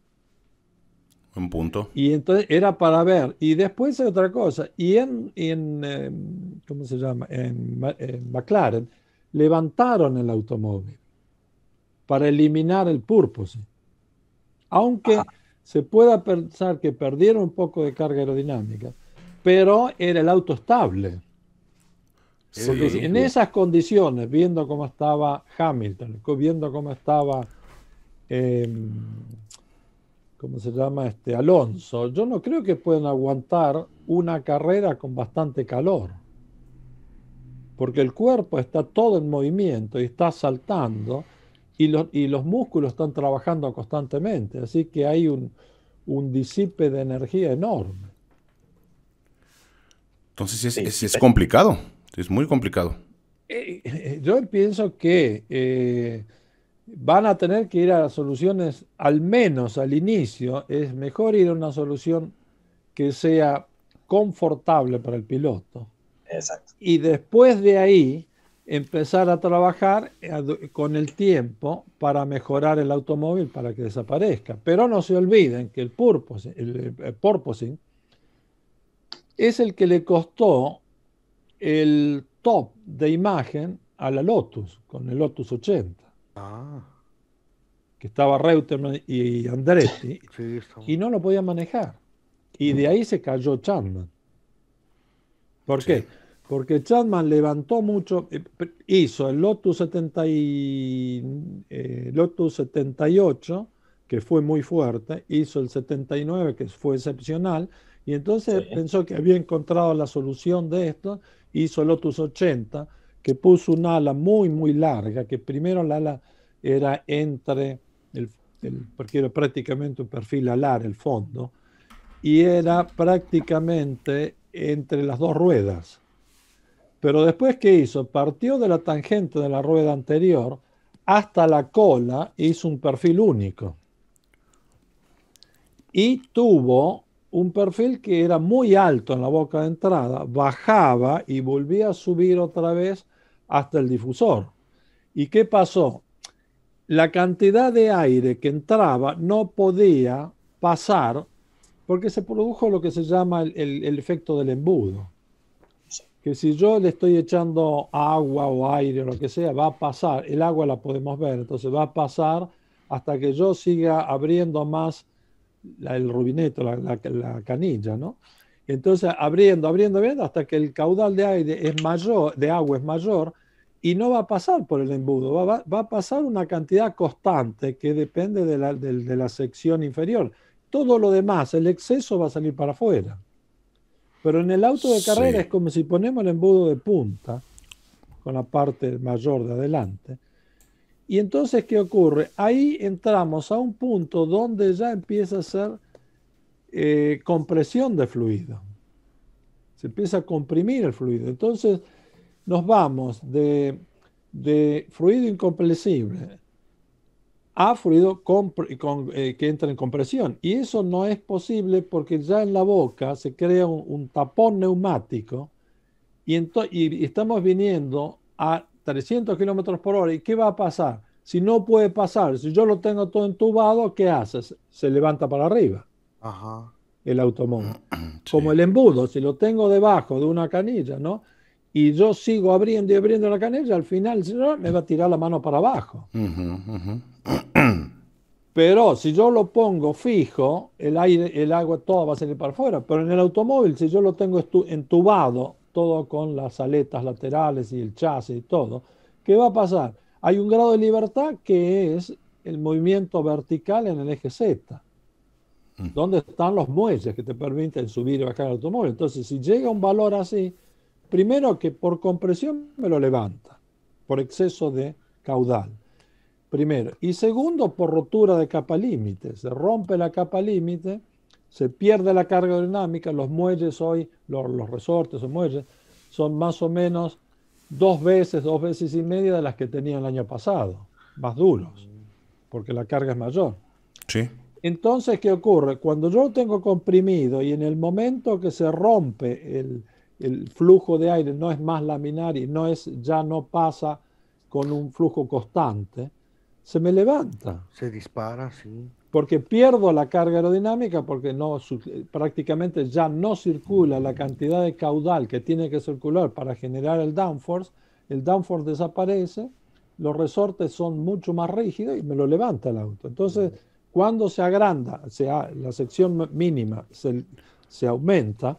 Un punto. Y entonces era para ver. Y después hay otra cosa. Y en, en em, ¿cómo se llama? en McLaren levantaron el automóvil para eliminar el purpose. Aunque se pueda pensar que perdieron un poco de carga aerodinámica, pero era el auto estable. en esas condiciones, viendo cómo estaba Hamilton, viendo cómo estaba, em, ¿cómo se llama? Este, Alonso, yo no creo que puedan aguantar una carrera con bastante calor porque el cuerpo está todo en movimiento y está saltando y, los músculos están trabajando constantemente, así que hay un, un disipe de energía enorme. Entonces es, es, complicado, es muy complicado. Eh, eh, yo pienso que eh, van a tener que ir a las soluciones, al menos al inicio, es mejor ir a una solución que sea confortable para el piloto. Exacto. Y después de ahí, empezar a trabajar eh, con el tiempo para mejorar el automóvil para que desaparezca. Pero no se olviden que el purposing, eh, eh, es el que le costó el top de imagen a la Lotus, con el Lotus 80. Ah. Que estaba Reutemann y Andretti. y no lo podía manejar. Y de ahí se cayó Chandler. ¿Por qué? porque Chapman levantó mucho, eh, hizo el Lotus, 70 eh, Lotus 78, que fue muy fuerte, hizo el 79, que fue excepcional, y entonces pensó que había encontrado la solución de esto, hizo el Lotus 80, que puso una ala muy, muy larga, que primero la ala era entre, el, porque era prácticamente un perfil alar, el fondo, y era prácticamente entre las dos ruedas pero después, ¿qué hizo? Partió de la tangente de la rueda anterior hasta la cola hizo un perfil único. Y tuvo un perfil que era muy alto en la boca de entrada, bajaba y volvía a subir otra vez hasta el difusor. ¿Y qué pasó? La cantidad de aire que entraba no podía pasar porque se produjo lo que se llama el efecto del embudo que si yo le estoy echando agua o aire o lo que sea, va a pasar, el agua la podemos ver, entonces va a pasar hasta que yo siga abriendo más el rubineto, la, canilla, ¿no? Entonces abriendo, abriendo, abriendo hasta que el caudal de aire es mayor, de agua es mayor y no va a pasar por el embudo, va, a pasar una cantidad constante que depende de, de la sección inferior. Todo lo demás, el exceso va a salir para afuera. Pero en el auto de carrera es como si ponemos el embudo de punta con la parte mayor de adelante. Y entonces, ¿qué ocurre? Ahí entramos a un punto donde ya empieza a ser eh, compresión de fluido. Se empieza a comprimir el fluido. Entonces, nos vamos de, de fluido incompresible ha fluido eh, que entra en compresión. Y eso no es posible porque ya en la boca se crea un, tapón neumático y, y, estamos viniendo a 300 kilómetros por hora. ¿Y qué va a pasar? Si no puede pasar, si yo lo tengo todo entubado, ¿qué haces? Se levanta para arriba el automóvil. <clears throat> Como el embudo, si lo tengo debajo de una canilla, ¿no? y yo sigo abriendo y abriendo la canilla, al final, me va a tirar la mano para abajo. Uh <clears throat> Pero si yo lo pongo fijo, el aire, el agua, todo va a salir para afuera. Pero en el automóvil, si yo lo tengo entubado, todo con las aletas laterales y el chasis y todo, ¿qué va a pasar? Hay un grado de libertad que es el movimiento vertical en el eje Z, mm. donde están los muelles que te permiten subir y bajar el automóvil. Entonces, si llega un valor así, primero que por compresión me lo levanta, por exceso de caudal primero. Y segundo, por rotura de capa límite. Se rompe la capa límite, se pierde la carga aerodinámica, los muelles hoy, los, resortes o muelles, son más o menos dos veces, dos veces y media de las que tenían el año pasado, más duros, porque la carga es mayor. Entonces, ¿qué ocurre? Cuando yo lo tengo comprimido y en el momento que se rompe el, el flujo de aire, no es más laminar y no es, ya no pasa con un flujo constante, se me levanta. Se dispara, sí. Porque pierdo la carga aerodinámica, porque no, prácticamente ya no circula la cantidad de caudal que tiene que circular para generar el downforce, el downforce desaparece, los resortes son mucho más rígidos y me lo levanta el auto. Entonces, cuando se agranda, o sea, la sección mínima se, se aumenta,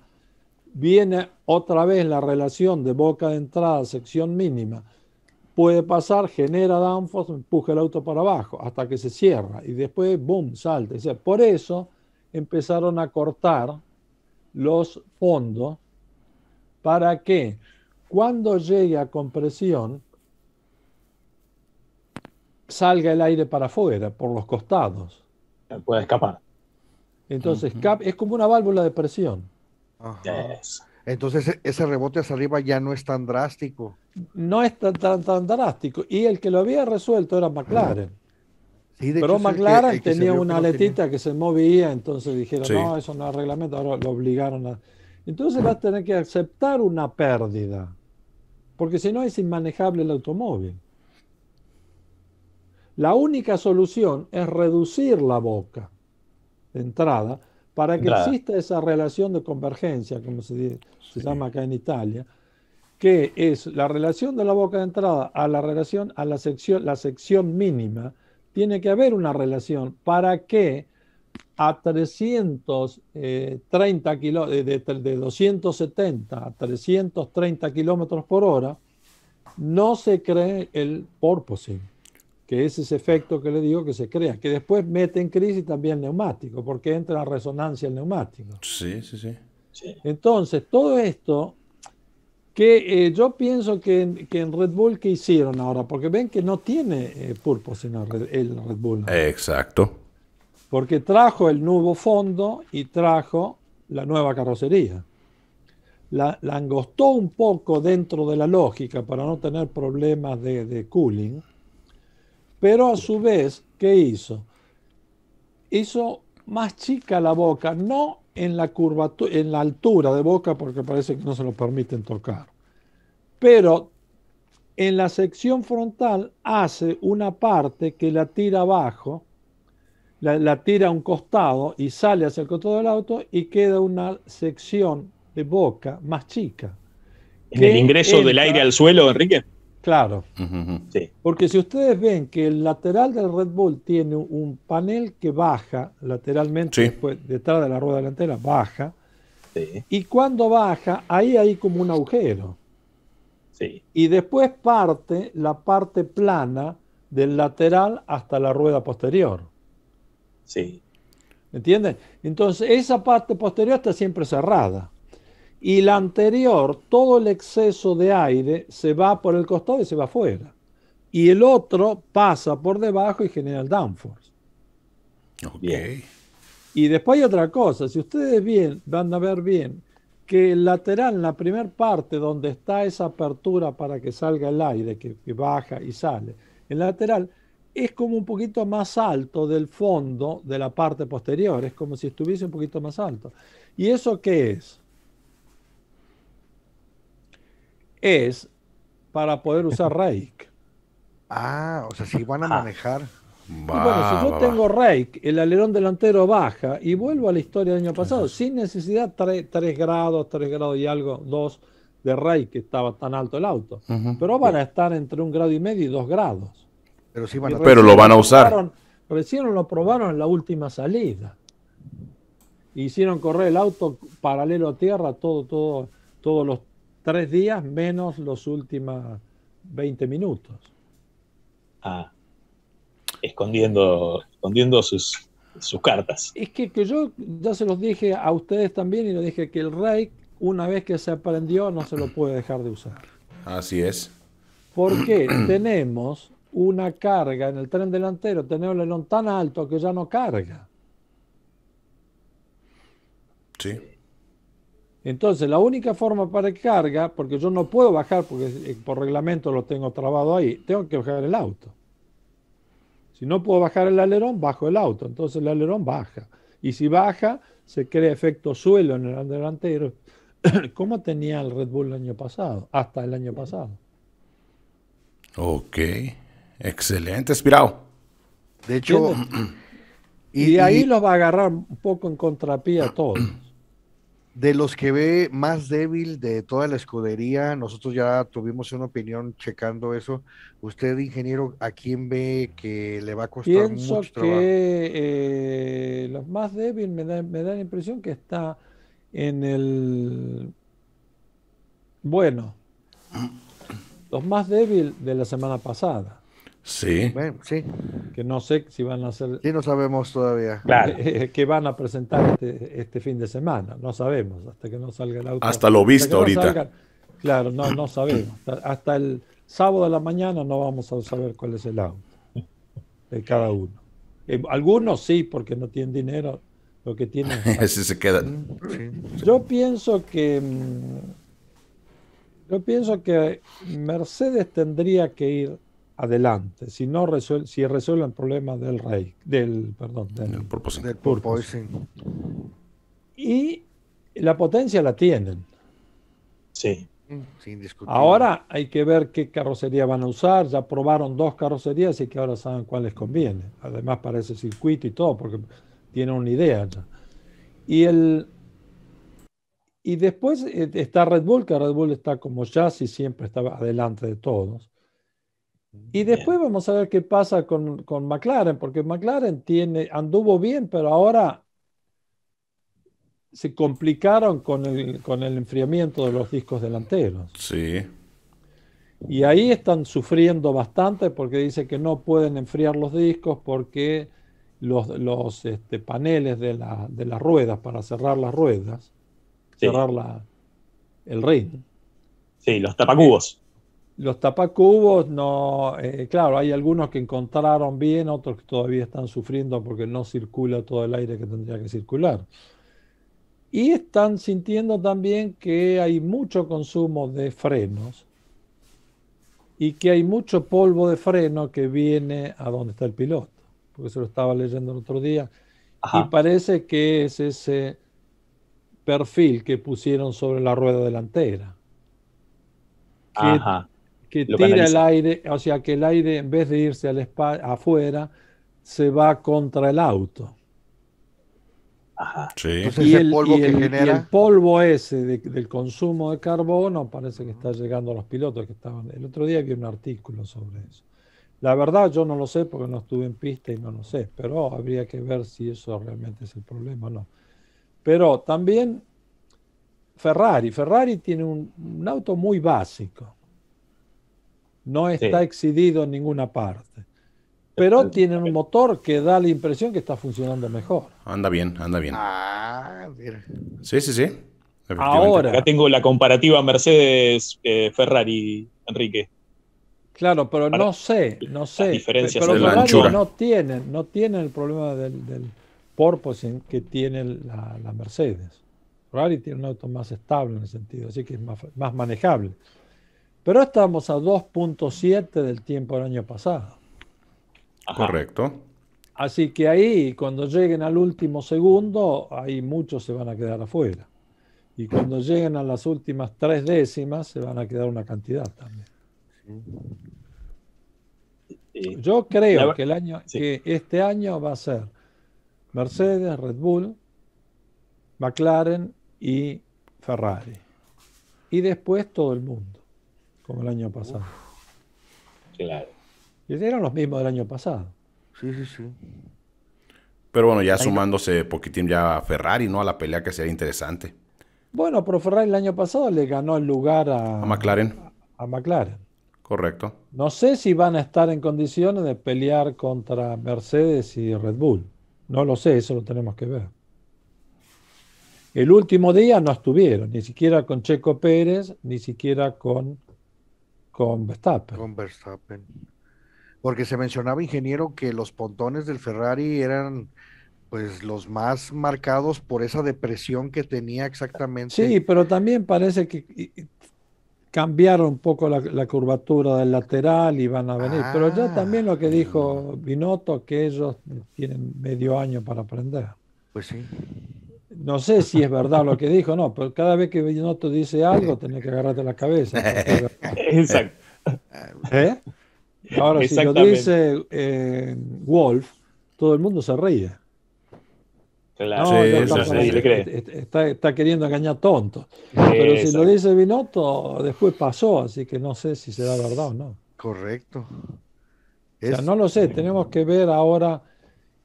viene otra vez la relación de boca de entrada, sección mínima, puede pasar, genera downforce, empuja el auto para abajo hasta que se cierra y después, boom, salta. por eso empezaron a cortar los fondos para que cuando llegue a compresión salga el aire para afuera, por los costados. Eh, puede escapar. Entonces, es como una válvula de presión. Entonces, e-, ese rebote hacia arriba ya no es tan drástico no es tan, tan, drástico. Y el que lo había resuelto era McLaren. Pero McLaren tenía una aletita que se movía, entonces dijeron, no, eso no es reglamento, ahora lo obligaron a... Entonces vas a tener que aceptar una pérdida, porque si no es inmanejable el automóvil. La única solución es reducir la boca de entrada para que exista esa relación de convergencia, como se, se llama acá en Italia, que es la relación de la boca de entrada a la relación a la sección, la sección mínima, tiene que haber una relación para que a 330 eh, eh, de, 270 a 330 kilómetros por hora, no se cree el porpoising, que es ese efecto que le digo que se crea, que después mete en crisis también el neumático, porque entra en resonancia el neumático. Sí, sí, sí. Entonces, todo esto que eh, yo pienso que en, Red Bull que hicieron ahora, porque ven que no tiene eh, pulpo sino el, Red Bull. Exacto. Porque trajo el nuevo fondo y trajo la nueva carrocería. La, la, angostó un poco dentro de la lógica para no tener problemas de, de cooling, pero a su vez, ¿qué hizo? Hizo más chica la boca, no en la, curvatura, en la altura de Boca porque parece que no se lo permiten tocar. Pero en la sección frontal hace una parte que la tira abajo, la, tira a un costado y sale hacia el costado del auto y queda una sección de boca más chica. ¿En el ingreso del aire al suelo, Enrique? Claro. Porque si ustedes ven que el lateral del Red Bull tiene un panel que baja lateralmente, después, detrás de la rueda delantera, baja. Y cuando baja, ahí hay como un agujero. Sí. Y después parte la parte plana del lateral hasta la rueda posterior. Sí. ¿Entienden? Entonces, esa parte posterior está siempre cerrada y la anterior, todo el exceso de aire se va por el costado y se va afuera. Y el otro pasa por debajo y genera el downforce. Y después hay otra cosa, si ustedes bien, van a ver bien que el lateral, la primera parte donde está esa apertura para que salga el aire, que baja y sale, el lateral es como un poquito más alto del fondo de la parte posterior, es como si estuviese un poquito más alto. ¿Y eso qué es? es para poder usar <laughs> Rake. Ah, o sea, si van a ah. manejar. bueno, si yo tengo Rake, el alerón delantero baja y vuelvo a la historia del año pasado, sin necesidad 3, grados, 3 grados y algo, dos de Rake, que estaba tan alto el auto. pero van a estar entre un grado y medio y dos grados. Pero, sí van a... pero lo van a usar. recién lo probaron en la última salida. Hicieron correr el auto paralelo a tierra, todo, todo, todos los tres días menos los últimos 20 minutos. Ah, escondiendo, escondiendo sus, sus cartas. Es que, yo ya se los dije a ustedes también y les dije que el rey, una vez que se aprendió, no se lo puede dejar de usar. Así es. Porque <clears throat> tenemos una carga en el tren delantero, tenemos el tan alto que ya no carga. Sí. Entonces, la única forma para que carga, porque yo no puedo bajar, porque eh, por reglamento lo tengo trabado ahí, tengo que bajar el auto. Si no puedo bajar el alerón, bajo el auto, entonces el alerón baja. Y si baja, se crea efecto suelo en el delantero, <coughs> como tenía el Red Bull el año pasado, hasta el año pasado. Ok, excelente, Espirado. De hecho, y, de ahí los va a agarrar un poco en contrapía todos de los que ve más débil de toda la escudería, nosotros ya tuvimos una opinión checando eso. Usted, ingeniero, ¿a quién ve que le va a costar mucho trabajo? que eh, los más débiles me da, me da la impresión que está en el... Bueno, los más débiles de la semana pasada. Sí. Que no sé si van a hacer. Sí, no sabemos todavía. <laughs> Eh, que van a presentar este, este, fin de semana. No sabemos, hasta que no salga el auto. Hasta lo visto ahorita. Claro, no, no sabemos. Hasta, el sábado de la mañana no vamos a saber cuál es el auto <laughs> de cada uno. Eh, algunos sí, porque no tienen dinero. Lo que tienen. <laughs> Ese se queda. Mm, yo pienso que. Mm, yo pienso que Mercedes tendría que ir adelante. Si no resuel si resuelven el problema del rey, del perdón, del, Y la potencia la tienen. Sí. Mm, ahora hay que ver qué carrocería van a usar. Ya probaron dos carrocerías, y que ahora saben cuál les conviene. Además, para ese circuito y todo, porque tienen una idea ya. Y, el, y después eh, está Red Bull, que Red Bull está como ya si siempre estaba adelante de todos. Y después vamos a ver qué pasa con, McLaren, porque McLaren tiene, anduvo bien, pero ahora se complicaron con el, enfriamiento de los discos delanteros. Sí. Y ahí están sufriendo bastante porque dice que no pueden enfriar los discos porque los, los este, paneles de, las ruedas, para cerrar las ruedas, cerrar el ring. Sí, los tapacubos. Los tapacubos, no, eh, claro, hay algunos que encontraron bien, otros que todavía están sufriendo porque no circula todo el aire que tendría que circular. Y están sintiendo también que hay mucho consumo de frenos y que hay mucho polvo de freno que viene a donde está el piloto, porque eso lo estaba leyendo el otro día. Y parece que es ese perfil que pusieron sobre la rueda delantera. Ajá que tira el aire, o sea que el aire en vez de irse al afuera, se va contra el auto. Sí. y, el, polvo ese del consumo de carbono parece que está llegando a los pilotos que estaban. El otro día vi un artículo sobre eso. La verdad yo no lo sé porque no estuve en pista y no lo sé, pero habría que ver si eso realmente es el problema o no. Pero también Ferrari, Ferrari tiene un auto muy básico, no está excedido en ninguna parte. Pero tiene un motor que da la impresión que está funcionando mejor. Anda bien, anda bien. Ah, sí, sí, sí. Ahora. Acá tengo la comparativa Mercedes-Ferrari, eh, Enrique. Claro, pero no sé, no sé. Diferencias pero no tienen, no el problema del, porpo que tiene la, Mercedes. Ferrari tiene un auto más estable en el sentido, así que es más manejable. Pero estamos a 2.7 del tiempo del año pasado. Correcto. Así que ahí, cuando lleguen al último segundo, ahí muchos se van a quedar afuera. Y cuando lleguen a las últimas tres décimas, se van a quedar una cantidad también. Yo creo que, el año, que este año va a ser Mercedes, Red Bull, McLaren y Ferrari. Y después todo el mundo. Como el año pasado. Claro. Y eran los mismos del año pasado. Sí, sí, sí. Pero bueno, ya sumándose poquitín ya a Ferrari, ¿no? A la pelea que sería interesante. Bueno, pero Ferrari el año pasado le ganó el lugar a, McLaren. a, McLaren. Correcto. No sé si van a estar en condiciones de pelear contra Mercedes y Red Bull. No lo sé, eso lo tenemos que ver. El último día no estuvieron, ni siquiera con Checo Pérez, ni siquiera con con Verstappen. Porque se mencionaba, ingeniero, que los pontones del Ferrari eran pues los más marcados por esa depresión que tenía exactamente. Sí, pero también parece que cambiaron un poco la, curvatura del lateral y van a venir. pero ya ah. también lo que dijo Binotto, que ellos tienen medio año para aprender. Pues sí no sé si es verdad lo que dijo, no, pero cada vez que Binotto dice algo, tenés que agarrarte la cabeza. <laughs> Exacto. ¿Eh? Ahora, si lo dice eh, Wolf, todo el mundo se ríe. no, está, está, queriendo engañar tonto. Pero si lo dice Binotto, después pasó, así que no sé si será verdad o no. Correcto. O sea, no lo sé, tenemos que ver ahora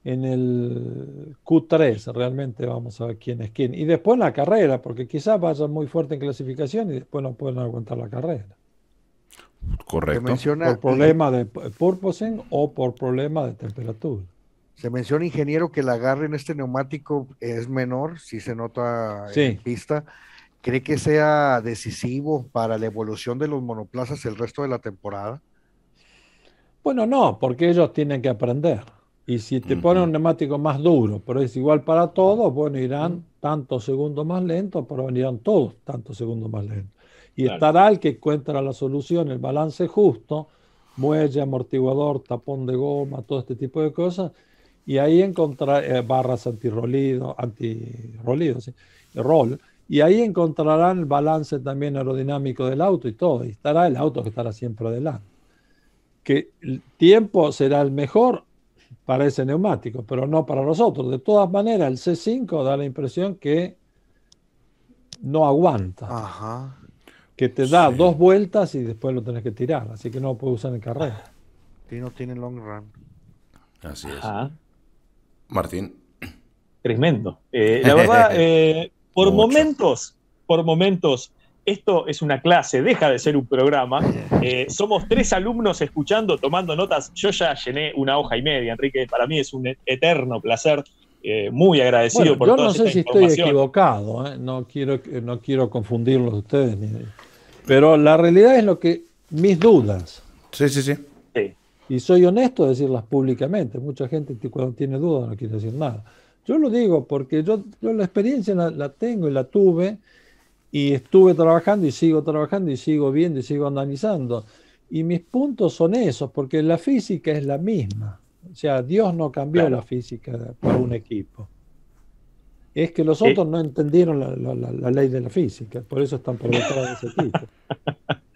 en el Q3 realmente vamos a ver quién es quién. Y después la carrera, porque quizás vaya muy fuerte en clasificación y después no pueden aguantar la carrera. Correcto. Menciona, por problema de purposing o por problema de temperatura. Se menciona, ingeniero, que el agarre en este neumático es menor, si se nota en pista. ¿Cree que sea decisivo para la evolución de los monoplazas el resto de la temporada? Bueno, no, porque ellos tienen que aprender. Y si te pones un neumático más duro, pero es igual para todos, bueno, irán tantos segundos más lentos, pero irán todos tantos segundos más lentos. Y estará el que encuentra la solución, el balance justo, muelle, amortiguador, tapón de goma, todo este tipo de cosas. Y ahí encontrará eh, barras antirrolido, antirrolido, ¿sí? roll. Y ahí encontrarán el balance también aerodinámico del auto y todo. Y estará el auto que estará siempre adelante. Que el tiempo será el mejor Parece neumático, pero no para nosotros. De todas maneras, el C5 da la impresión que no aguanta. Que te da dos vueltas y después lo tenés que tirar, así que no lo puedes usar en carrera. Ah, y no tiene long run. Así es. Martín. Tremendo. Eh, la <laughs> verdad, eh, por momentos, por momentos, esto es una clase, deja de ser un programa. <laughs> Eh, somos tres alumnos escuchando, tomando notas. Yo ya llené una hoja y media, Enrique. Para mí es un e- eterno placer. Eh, muy agradecido bueno, información Yo no sé si estoy equivocado, ¿eh? no, quiero, no quiero confundirlos ustedes. Pero la realidad es lo que. mis dudas. Sí, sí, sí. Y soy honesto de decirlas públicamente. Mucha gente cuando tiene dudas no quiere decir nada. Yo lo digo porque yo, yo la experiencia la tengo y la tuve y estuve trabajando y sigo trabajando y sigo viendo y sigo analizando. Y mis puntos son esos, porque la física es la misma. O sea, Dios no cambió la física para un equipo. Es que los otros no entendieron la, ley de la física, por eso están detrás de ese tipo. <laughs>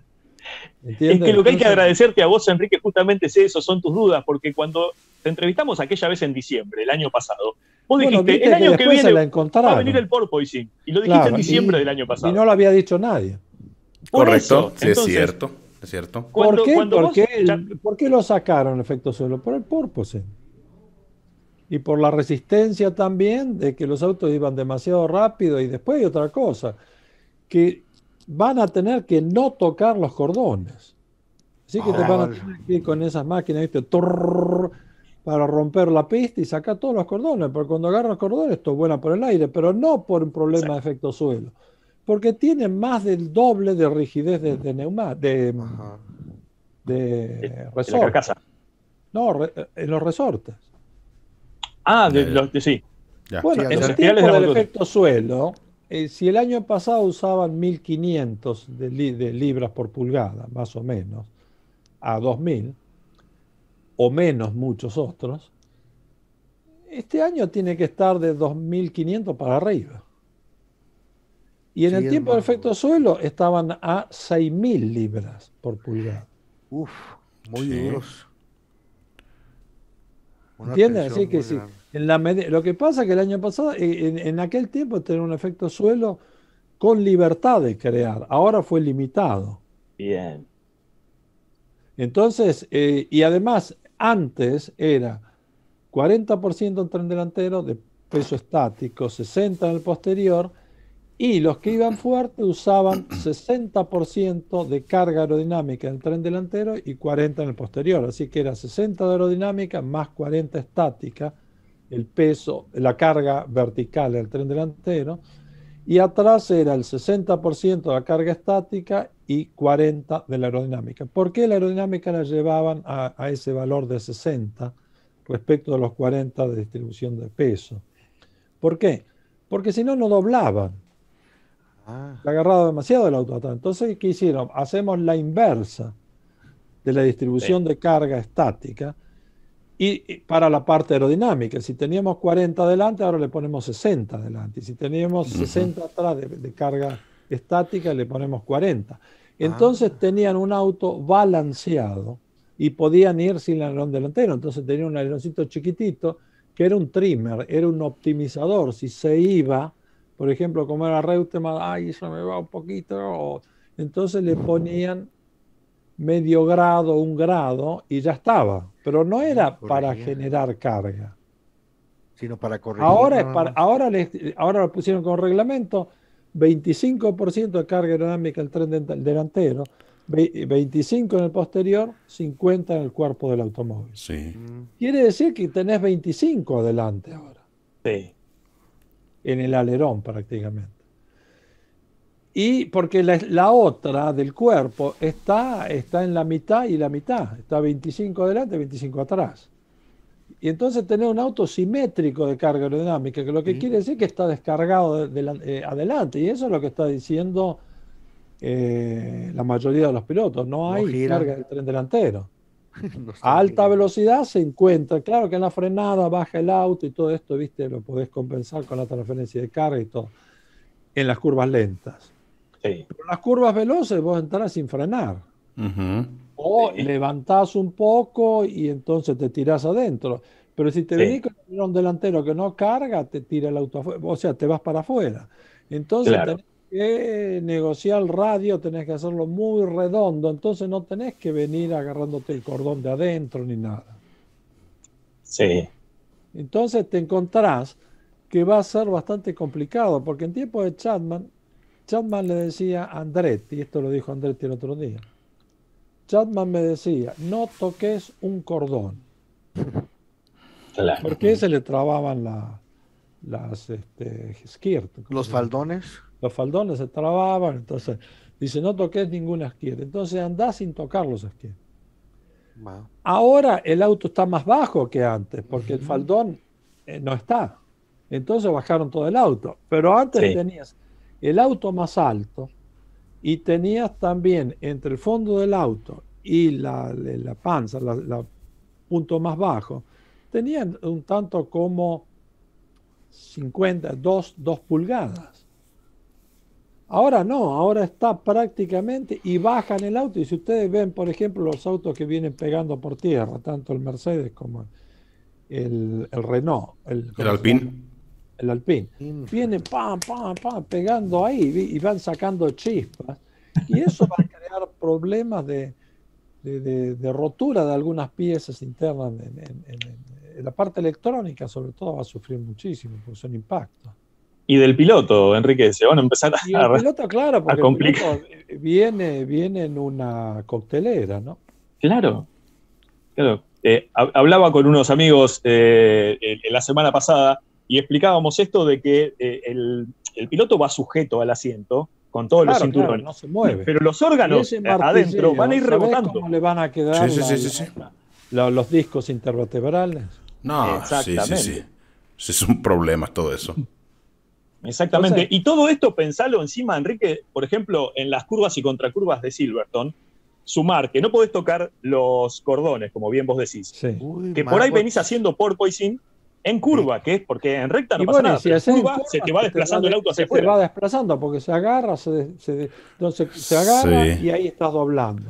Es que lo que hay que agradecerte a vos, Enrique, justamente es eso, son tus dudas, porque cuando te entrevistamos aquella vez en diciembre, el año pasado, vos dijiste, el año que, viene va a venir el porpoising, y lo dijiste en diciembre del año pasado. Y no lo había dicho nadie. Correcto, es cierto, es cierto. ¿Por qué, lo sacaron efecto suelo? Por el sí. Y por la resistencia también de que los autos iban demasiado rápido y después hay otra cosa, que van a tener que no tocar los cordones. Así que te ah, van a tener que ir con esas máquinas, ¿viste? para romper la pista y sacar todos los cordones, porque cuando agarras los cordones esto vuela por el aire, pero no por un problema de efecto suelo, porque tiene más del doble de rigidez de, de neumático, de, de, No, eh, en los resortes. Ah, de, eh. sí. Bueno, el efecto suelo, eh, si el año pasado usaban 1.500 de, libras por pulgada, más o menos, a 2.000, o menos muchos otros, este año tiene que estar de 2.500 para arriba. Y en el tiempo de efecto suelo estaban a 6.000 libras por pulgada. Uf, muy sí. ¿Entiendes? Así que sí lo que pasa es que el año pasado, eh, en, aquel tiempo, tenía un efecto suelo con libertad de crear. Ahora fue limitado. Bien. Entonces, eh, y además, antes era 40% en tren delantero de peso estático, 60% en el posterior, y los que iban fuerte usaban 60% de carga aerodinámica en el tren delantero y 40% en el posterior. Así que era 60 de aerodinámica más 40 estática el peso, la carga vertical del tren delantero, y atrás era el 60% de la carga estática y 40% de la aerodinámica. ¿Por qué la aerodinámica la llevaban a, ese valor de 60 respecto a los 40 de distribución de peso? ¿Por qué? Porque si no, no doblaban. Ah. demasiado el auto atrás. Entonces, ¿qué hicieron? Hacemos la inversa de la distribución de carga estática y para la parte aerodinámica, si teníamos 40 adelante, ahora le ponemos 60 adelante. Si teníamos 60 atrás de, carga estática, le ponemos 40. Ah. Entonces tenían un auto balanceado y podían ir sin el alerón delantero. Entonces tenían un aleroncito chiquitito que era un trimmer, era un optimizador. Si se iba, por ejemplo, como era Reutemann, ay, eso me va un poquito. entonces le ponían medio grado, un grado, y ya estaba. Pero no era para generar carga. Sino para corregir. Ahora, ahora, ahora lo pusieron con reglamento, 25% de carga aerodinámica el tren delantero, 25 en el posterior, 50 en el cuerpo del automóvil. Sí. Mm. Quiere decir que tenés 25 adelante ahora. Sí. En el alerón prácticamente. Y porque la, otra del cuerpo está, está en la mitad y la mitad, está 25 adelante, 25 atrás. Y entonces tener un auto simétrico de carga aerodinámica, que lo que quiere decir que está descargado eh, adelante. Y eso es lo que está diciendo eh, la mayoría de los pilotos. No hay carga del tren delantero. A <laughs> alta velocidad se encuentra. Claro que en la frenada baja el auto y todo esto, viste, lo podés compensar con la transferencia de carga y todo. En las curvas lentas las curvas veloces vos entras sin frenar. O levantás un poco y entonces te tirás adentro. Pero si te venís con un delantero que no carga, te tira el auto afuera. O sea, te vas para afuera. Entonces tenés que negociar el radio, tenés que hacerlo muy redondo. Entonces no tenés que venir agarrándote el cordón de adentro ni nada. Sí. Entonces te encontrás que va a ser bastante complicado, porque en tiempos de Chapman Chapman le decía a Andretti, esto lo dijo Andretti el otro día, Chapman me decía, no toques un cordón, porque se le trababan las este, Los faldones. Los faldones se trababan, entonces dice, no toques ninguna skirt. entonces andás sin tocar los esquirtas. Ahora el auto está más bajo que antes, porque el faldón eh, no está. Entonces bajaron todo el auto. Pero antes tenías el auto más alto y tenías también entre el fondo del auto y la, la panza, el punto más bajo, tenían un tanto como 50, 2, pulgadas. Ahora no, ahora está prácticamente y bajan el auto. Y si ustedes ven, por ejemplo, los autos que vienen pegando por tierra, tanto el Mercedes como el, Renault. El, el Alpine el alpín, viene pam, pam, pam, pegando ahí y van sacando chispas. Y eso va a crear problemas de, rotura de algunas piezas internas. En, la parte electrónica, sobre todo, va a sufrir muchísimo porque son impacto Y del piloto, Enrique, se van a empezar a, el <laughs> piloto, claro, porque viene, en una coctelera, ¿no? Claro, claro. Eh, hablaba con unos amigos eh, eh, la semana pasada y explicábamos esto de que eh, el, piloto va sujeto al asiento con todos los cinturones. no se mueve. Pero los órganos adentro van a ir rebotando. ¿Cómo le van a quedar sí, sí, sí, los discos intervertebrales? No, sí, sí, sí. Es un problema todo eso. Exactamente. y todo esto pensalo encima, Enrique, por ejemplo, en las curvas y contracurvas de Silverton, sumar que no podés tocar los cordones, como bien vos decís. Que por ahí venís haciendo porpoising en curva, que es porque en recta no pasa nada. Si en curva, se te va desplazando el auto hacia afuera. Se va desplazando porque se agarra, se, entonces se agarra y ahí estás doblando.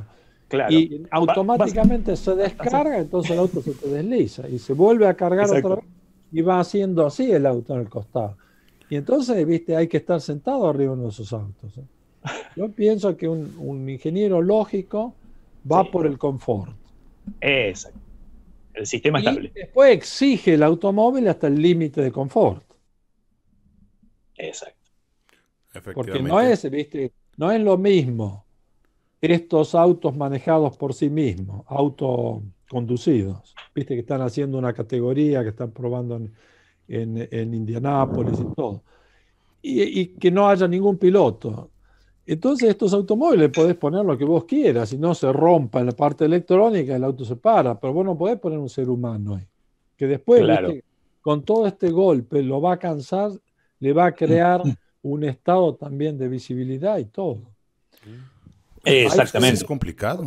Claro. Y automáticamente se descarga, entonces el auto se te desliza y se vuelve a cargar otra vez y va haciendo así el auto en el costado. Y entonces, viste, hay que estar sentado arriba de uno de esos autos. ¿eh? <laughs> Yo pienso que un, ingeniero lógico va por el confort. Exacto el sistema estable. después exige el automóvil hasta el límite de confort. Exacto. Porque no es, ¿viste? no es lo mismo estos autos manejados por sí mismos, autoconducidos, viste que están haciendo una categoría, que están probando en, en, en Indianápolis y todo, y, y, que no haya ningún piloto. Entonces estos automóviles podés poner lo que vos quieras, si no se rompa en la parte electrónica, el auto se para, pero vos no podés poner un ser humano ahí, que después con todo este golpe lo va a cansar, le va a crear mm. un estado también de visibilidad y todo. Exactamente. es complicado.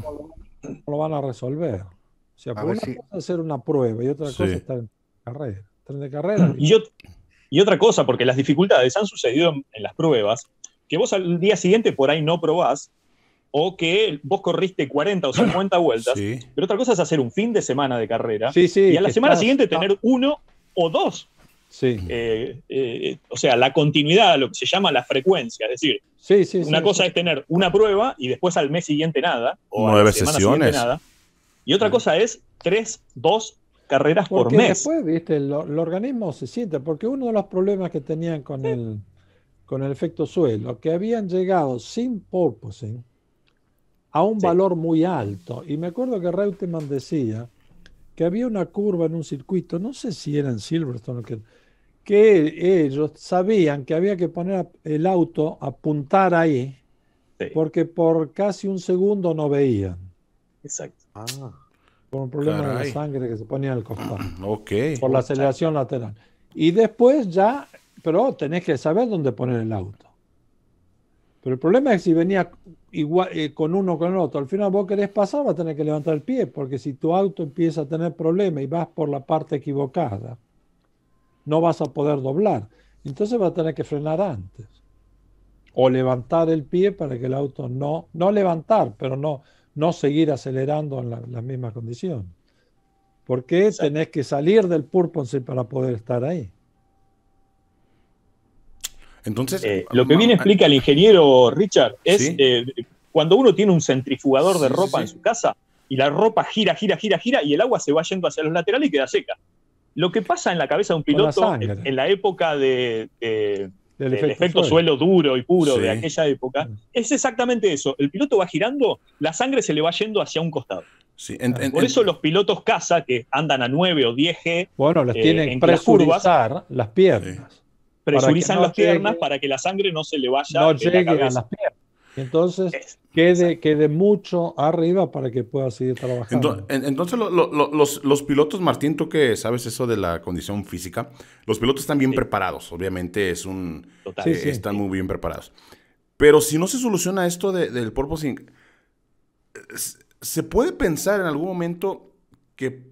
No lo, van a resolver. O sea, una si... hacer una prueba y otra cosa es estar en carrera. Y, otra cosa, porque las dificultades han sucedido en las pruebas que vos al día siguiente por ahí no probás, o que vos corriste 40 o 50 <laughs> vueltas, pero otra cosa es hacer un fin de semana de carrera y a la semana siguiente tener uno o dos. Eh, eh, o sea, la continuidad, lo que se llama la frecuencia, es decir, una cosa es tener una prueba y después al mes siguiente nada, o nueve sesiones. Nada, y otra cosa es tres, dos carreras por mes. Después, viste, el, organismo se siente, porque uno de los problemas que tenían con el con el efecto suelo, que habían llegado sin porpoising a un valor muy alto. Y me acuerdo que Reutemann decía que había una curva en un circuito, no sé si era en Silverstone, que, que ellos sabían que había que poner el auto, a apuntar ahí, porque por casi un segundo no veían. Exacto. Ah. Por un problema de la sangre que se ponía el costado. <clears throat> ok. Por la aceleración lateral. Y después ya pero tenés que saber dónde poner el auto. Pero el problema es que si venía igual, eh, con uno o con otro, al final vos querés pasar, vas a tener que levantar el pie, porque si tu auto empieza a tener problemas y vas por la parte equivocada, no vas a poder doblar. Entonces vas a tener que frenar antes. O levantar el pie para que el auto no, no levantar, pero no, no seguir acelerando en las mismas condiciones Porque tenés que salir del purpose para poder estar ahí. Entonces. Eh, lo que bien explica el ingeniero Richard es eh, cuando uno tiene un centrifugador de ropa en su casa y la ropa gira, gira, gira, gira y el agua se va yendo hacia los laterales y queda seca. Lo que pasa en la cabeza de un piloto en, la época de, del, efecto, suelo. duro y puro de aquella época es exactamente eso. El piloto va girando, la sangre se le va yendo hacia un costado. Por eso los pilotos caza, que andan a 9 o 10G, bueno, las eh, tienen las piernas presurizan las piernas para que la sangre no se le vaya no la a las piernas. Entonces, quede, quede, mucho arriba para que pueda seguir trabajando. Entonces, entonces los, los, pilotos, Martín, tú que sabes eso de la condición física, los pilotos están bien preparados, obviamente es un... Eh, están muy bien preparados. Pero si no se soluciona esto de, del porpoising, eh, ¿se puede pensar en algún momento que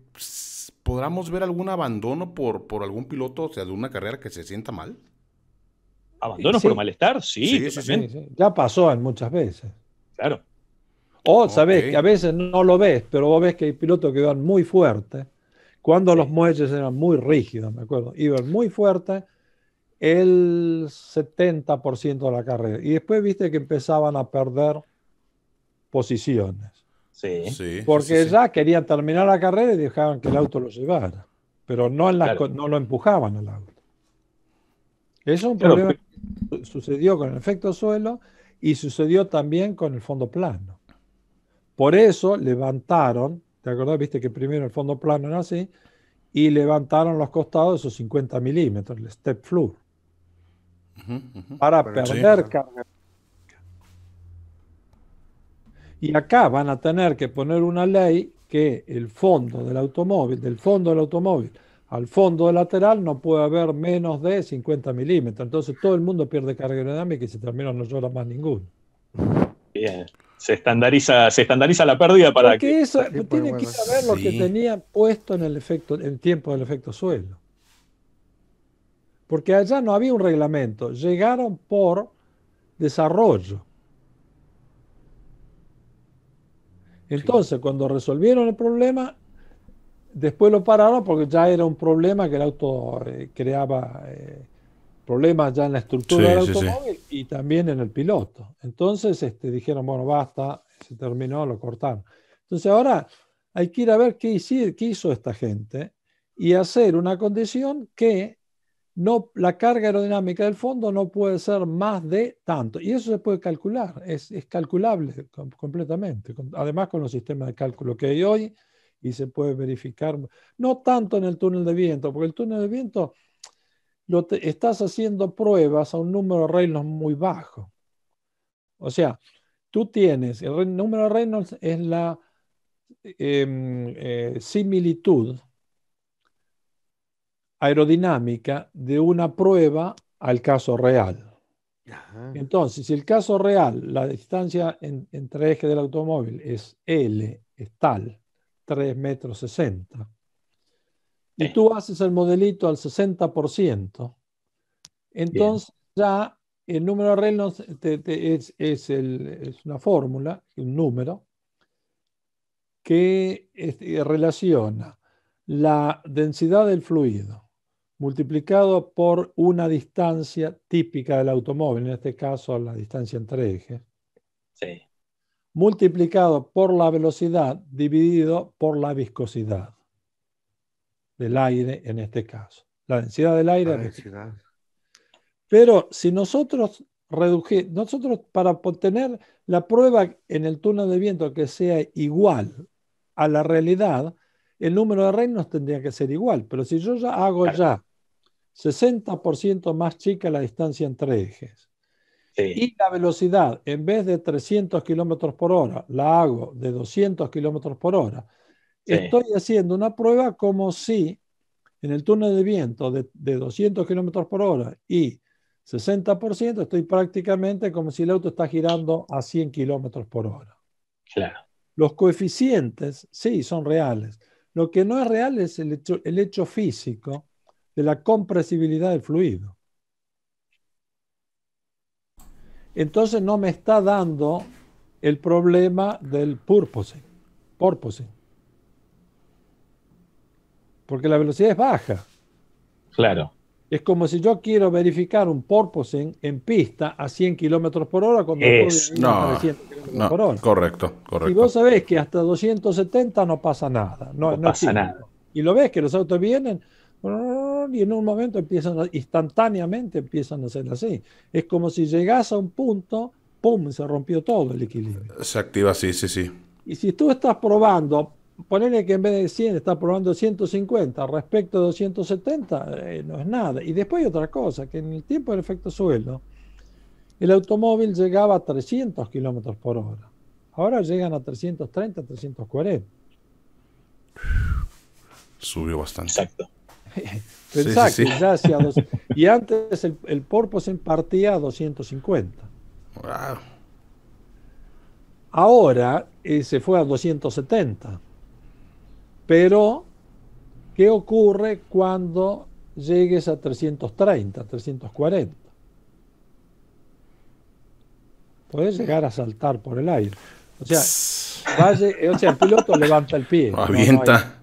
¿podríamos ver algún abandono por, por algún piloto, o sea, de una carrera que se sienta mal? ¿Abandono por malestar? Sí, sí, sí, Ya pasó en muchas veces. Claro. O sabes que a veces no lo ves, pero vos ves que hay pilotos que iban muy fuerte. Cuando los muelles eran muy rígidos, me acuerdo, iban muy fuerte el 70% de la carrera. Y después viste que empezaban a perder posiciones. Sí. porque ya querían terminar la carrera y dejaban que el auto lo llevara. Pero no, en no lo empujaban al auto. Eso sucedió con el efecto suelo y sucedió también con el fondo plano. Por eso levantaron, ¿te acordás? Viste que primero el fondo plano era así, y levantaron los costados esos 50 milímetros, el step floor, para, perder carga y acá van a tener que poner una ley que el fondo del automóvil, del fondo del automóvil al fondo lateral no puede haber menos de 50 milímetros. Entonces todo el mundo pierde carga aerodinámica y se termina, no llora más ninguno. Bien. Se estandariza, se estandariza la pérdida para Porque que. Eso, tiene que saber lo que tenían puesto en el efecto, el tiempo del efecto suelo. Porque allá no había un reglamento, llegaron por desarrollo. Entonces, cuando resolvieron el problema, después lo pararon porque ya era un problema que el auto eh, creaba eh, problemas ya en la estructura del automóvil y también en el piloto. Entonces este, dijeron, bueno, basta, se terminó, lo cortaron. Entonces ahora hay que ir a ver qué, qué hizo esta gente y hacer una condición que no, la carga aerodinámica del fondo no puede ser más de tanto. Y eso se puede calcular, es, calculable completamente. además con los sistemas de cálculo que hay hoy y se puede verificar, no tanto en el túnel de viento, porque el túnel de viento lo estás haciendo pruebas a un número de Reynolds muy bajo. O sea, tú tienes, el número de Reynolds es la em, eh, similitud aerodinámica de una prueba al caso real. Entonces, si el caso real, la distancia entre ejes del automóvil es L, es tal, 3 metros 60, y tú haces el modelito al 60%, entonces ya el número real es, es, una fórmula, un número, que este, relaciona la densidad del fluido multiplicado por una distancia típica del automóvil, en este caso la distancia entre ejes, sí. multiplicado por la velocidad dividido por la viscosidad del aire en este caso. La densidad del aire. Pero si nosotros redujimos, nosotros para obtener la prueba en el túnel de viento que sea igual a la realidad, el número de reinos tendría que ser igual. Pero si yo ya hago ya 60% más chica la distancia entre ejes. Y la velocidad, en vez de 300 kilómetros por hora, la hago de 200 kilómetros por hora. Estoy haciendo una prueba como si en el túnel de viento de, 200 kilómetros por hora y 60%, estoy prácticamente como si el auto está girando a 100 kilómetros por hora. Los coeficientes, sí, son reales. Lo que no es real es el hecho físico de la compresibilidad del fluido. Entonces no me está dando el problema del purposing, Porque la velocidad es baja. Claro. Es como si yo quiero verificar un porpoising en pista a 100 kilómetros por hora cuando es, no, no, por hora. Correcto, correcto. Y vos sabés que hasta 270 no pasa nada. No, pasa nada. Y lo ves que los autos vienen y en un momento empiezan, a, instantáneamente empiezan a ser así. Es como si llegas a un punto, ¡pum!, se rompió todo el equilibrio. Se activa, sí, sí, sí. Y si tú estás probando, ponele que en vez de 100 estás probando 150 respecto a 270, eh, no es nada. Y después hay otra cosa, que en el tiempo del efecto suelo, el automóvil llegaba a 300 kilómetros por hora. Ahora llegan a 330, 340. Subió bastante. Exacto. <laughs> Exacto. y antes el, el se partía a 250. Ahora se fue a 270. Pero, ¿qué ocurre cuando llegues a 330, 340? Puedes llegar a saltar por el aire. O sea, <laughs> el piloto levanta el pie. avienta.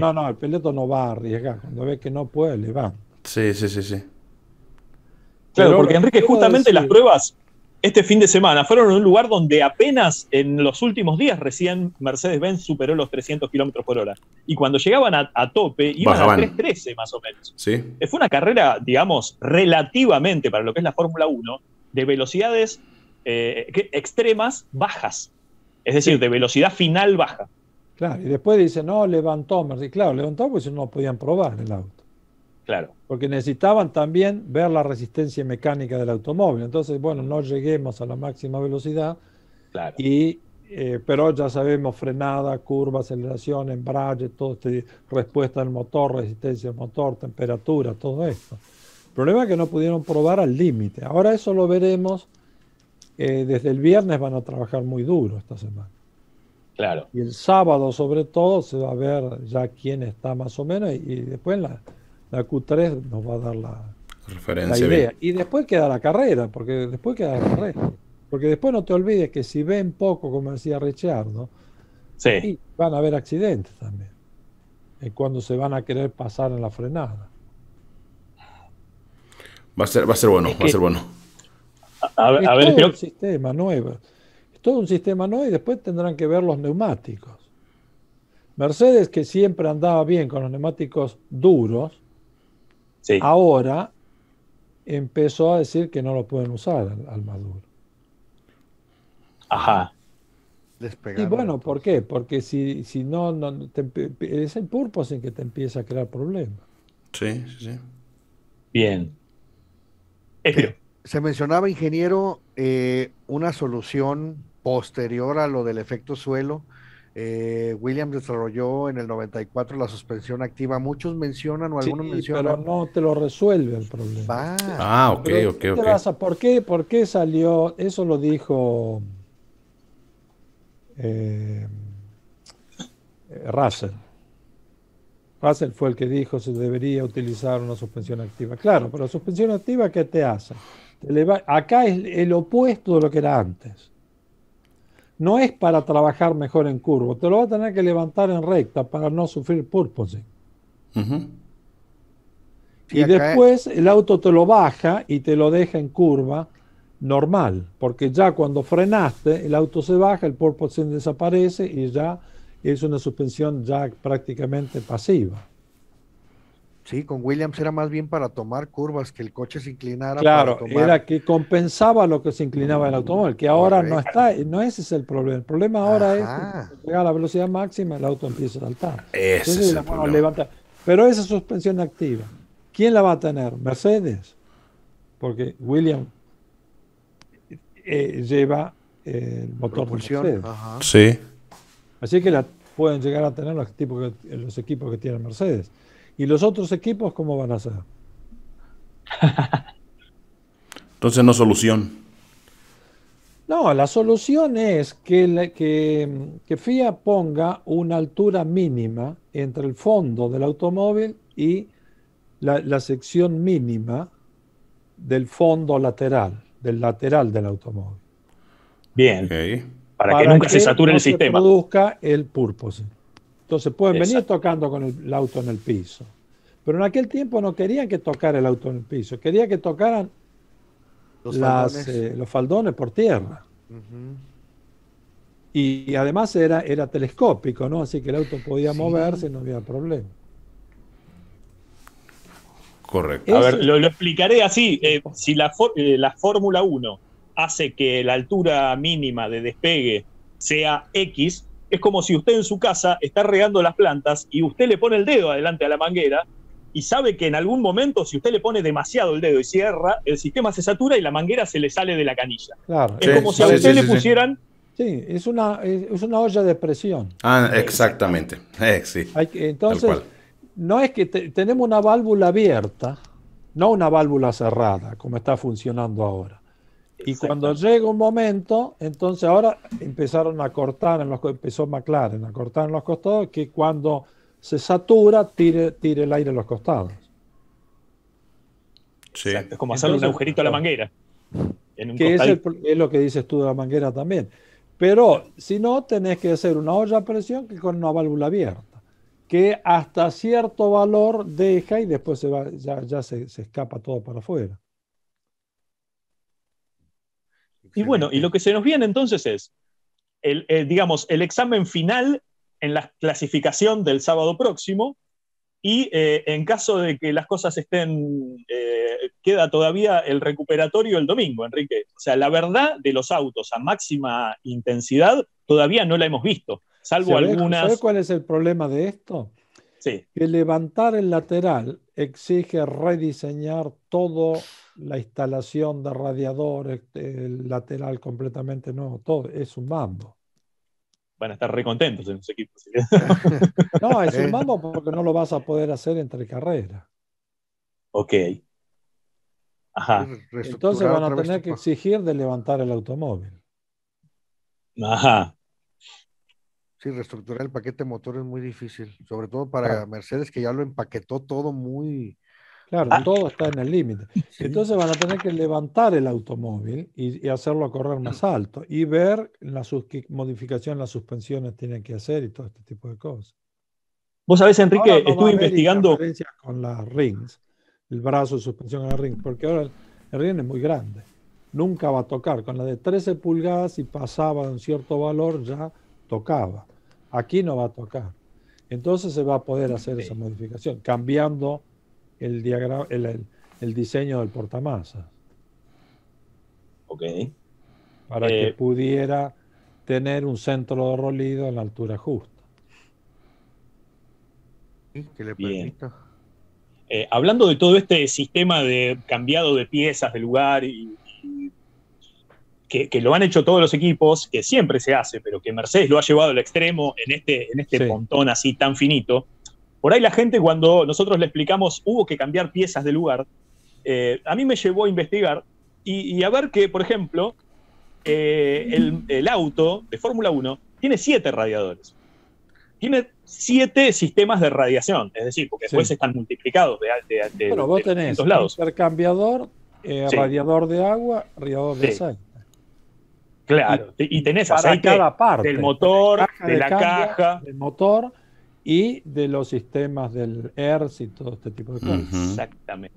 No, no, el piloto no va a arriesgar. Cuando ve que no puede, le va. Sí, sí, sí, sí. Claro, porque Enrique, justamente las pruebas este fin de semana fueron en un lugar donde apenas en los últimos días recién Mercedes-Benz superó los 300 kilómetros por hora. Y cuando llegaban a, tope, iban a a 313 más o menos. Sí. Eh, fue una carrera, digamos, relativamente para lo que es la Fórmula 1, de velocidades eh, extremas bajas. Es decir, de velocidad final baja. Claro, y después dice, no, levantó Y Claro, levantó porque si no podían probar el auto. Claro. Porque necesitaban también ver la resistencia mecánica del automóvil. Entonces, bueno, no lleguemos a la máxima velocidad. Claro. Y, eh, pero ya sabemos frenada, curva, aceleración, embrague, todo este, respuesta del motor, resistencia del motor, temperatura, todo esto. El problema es que no pudieron probar al límite. Ahora eso lo veremos. Eh, desde el viernes van a trabajar muy duro esta semana. Claro. Y el sábado, sobre todo, se va a ver ya quién está más o menos, y, después la, la Q3 nos va a dar la, Referencia la idea. Y después queda la carrera, porque después queda la carrera. Porque después no te olvides que si ven poco, como decía Richard sí. van a haber accidentes también. Es eh, cuando se van a querer pasar en la frenada. Va a ser, va a ser bueno, va a ser bueno. A, ver, el sistema nuevo todo un sistema no, y después tendrán que ver los neumáticos. Mercedes, que siempre andaba bien con los neumáticos duros, ahora empezó a decir que no lo pueden usar al, maduro. Ajá. Despegaron y bueno, ¿por qué? Porque si, si no, no es el purpose en que te empieza a crear problemas. Sí, sí, sí. Bien. Eh, se, mencionaba, ingeniero, eh, una solución posterior a lo del efecto suelo. Eh, William Williams desarrolló en el 94 la suspensión activa. Muchos mencionan o algunos sí, mencionan. Pero no te lo resuelve el problema. Ah, ok, ok, ok, ¿por, qué, ¿Por qué salió? Eso lo dijo eh, Russell. Russell fue el que dijo se debería utilizar una suspensión activa. Claro, pero la suspensión activa, ¿qué te hace? acá es el opuesto de lo que era antes no es para trabajar mejor en curva, te lo va a tener que levantar en recta para no sufrir purposing. Y, después el auto te lo baja y te lo deja en curva normal, porque ya cuando frenaste, el auto se baja, el purposing desaparece y ya es una suspensión ya prácticamente pasiva. Sí, con Williams era más bien para tomar curvas, que el coche se inclinara. Claro, era que compensaba lo que se inclinaba el automóvil, que ahora no está, no ese es el problema. El problema ahora es que llega a la velocidad máxima el auto empieza a saltar. Ese es Pero esa suspensión activa, ¿quién la va a tener? Mercedes, porque Williams eh, lleva eh, el motor de Mercedes. Así que la pueden llegar a tener los, tipos los equipos que tienen Mercedes. ¿Y los otros equipos cómo van a hacer? <laughs> Entonces no solución. No, la solución es que, que, que FIA ponga una altura mínima entre el fondo del automóvil y la, sección mínima del fondo lateral, del lateral del automóvil. Bien. Para, que nunca se sature el sistema. Para que produzca el purpose. Entonces pueden venir tocando con el, auto en el piso. Pero en aquel tiempo no querían que tocara el auto en el piso, querían que tocaran los, eh, faldones. por tierra. y, además era, era telescópico, ¿no? Así que el auto podía moverse y no había problema. Correcto. A ver, lo, explicaré así. Eh, si la, eh, la Fórmula 1 hace que la altura mínima de despegue sea X, es como si usted en su casa está regando las plantas y usted le pone el dedo adelante a la manguera y sabe que en algún momento, si usted le pone demasiado el dedo y cierra, el sistema se satura y la manguera se le sale de la canilla. Claro. Es como si a usted le pusieran. Sí, es una, es una olla de presión. Ah, exactamente. Eh, entonces, no es que tenemos una válvula abierta, no una válvula cerrada, como está funcionando ahora. Y cuando llega un momento, entonces ahora empezaron a cortar, en los, empezó McLaren a cortar en los costados, que cuando se satura, tire, tire el aire a los costados. Sí. es como hacer un agujerito a la manguera. que es, lo que dices tú de la manguera también. Pero si no, tenés que hacer una olla a presión que con una válvula abierta, que hasta cierto valor deja y después se va, ya, se escapa todo para afuera. Y bueno, y lo que se nos viene entonces es, el, eh, digamos, el examen final en la clasificación del sábado próximo y eh, en caso de que las cosas estén, eh, queda todavía el recuperatorio el domingo, Enrique. O sea, la verdad de los autos a máxima intensidad todavía no la hemos visto, salvo algunas... cuál es el problema de esto? Que levantar el lateral exige rediseñar toda la instalación de radiadores, este, el lateral completamente nuevo, todo, es un mambo. Van a estar recontentos en los equipos. <laughs> no, es un mambo porque no lo vas a poder hacer entre carreras. Ok. Ajá. Entonces van a tener que exigir de levantar el automóvil. Ajá. Sí, reestructurar el paquete motor es muy difícil, sobre todo para Mercedes que ya lo empaquetó todo muy... Claro, ah. todo está en el límite. Entonces van a tener que levantar el automóvil y, hacerlo correr más <clears throat> alto y ver las modificaciones modificación las suspensiones tienen que hacer y todo este tipo de cosas. Vos sabés, Enrique, estuve investigando... Con las rings, el brazo de suspensión en la ring, porque ahora el, ring es muy grande. Nunca va a tocar. Con la de 13 pulgadas, y pasaba un cierto valor, ya tocaba. Aquí no va a tocar. Entonces se va a poder hacer esa modificación, cambiando el, diagrama, el, diseño del portamasas. Ok. Para que eh, pudiera tener un centro de rolido en la altura justa. le eh, hablando de todo este sistema de cambiado de piezas, de lugar y, y que, lo han hecho todos los equipos, que siempre se hace, pero que Mercedes lo ha llevado al extremo en este, en este así tan finito. Por ahí la gente cuando nosotros le explicamos hubo que cambiar piezas de lugar, eh, a mí me llevó a investigar y, a ver que, por ejemplo, eh, el, auto de Fórmula 1 tiene siete radiadores. Tiene siete sistemas de radiación, es decir, porque después están multiplicados de, dos lados. bueno, vos tenés lados. intercambiador, eh, radiador de agua, radiador de Claro, y tenés parte, del motor, de, la caja. Del motor y de los sistemas del ERS y todo este tipo de cosas. Exactamente.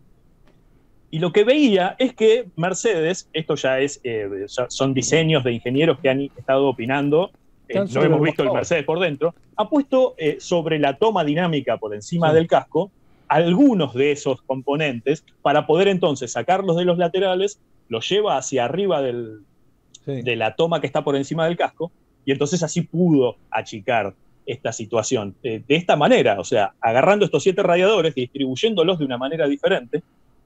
Y lo que veía es que Mercedes, esto ya es, eh, son diseños de ingenieros que han estado opinando, eh, no hemos visto el Mercedes por dentro, ha puesto eh, sobre la toma dinámica por encima del casco algunos de esos componentes para poder entonces sacarlos de los laterales, los lleva hacia arriba del, de la toma que está por encima del casco, y entonces así pudo achicar esta situación. de esta manera, o sea, agarrando estos siete radiadores y distribuyéndolos de una manera diferente,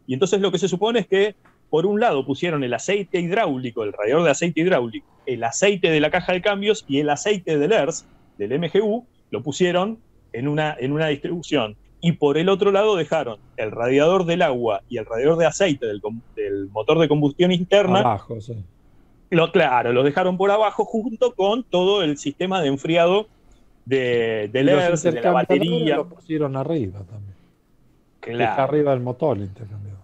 y entonces lo que se supone es que, por un lado, pusieron el aceite hidráulico, el radiador de aceite hidráulico, el aceite de la caja de cambios y el aceite del ERS, del MGU, lo pusieron en una, en una distribución y por el otro lado dejaron el radiador del agua y el radiador de aceite del, del motor de combustión interna Abajo, sí claro, lo dejaron por abajo junto con todo el sistema de enfriado de, de la batería. Lo pusieron arriba también. Deja arriba el motor intercambiado.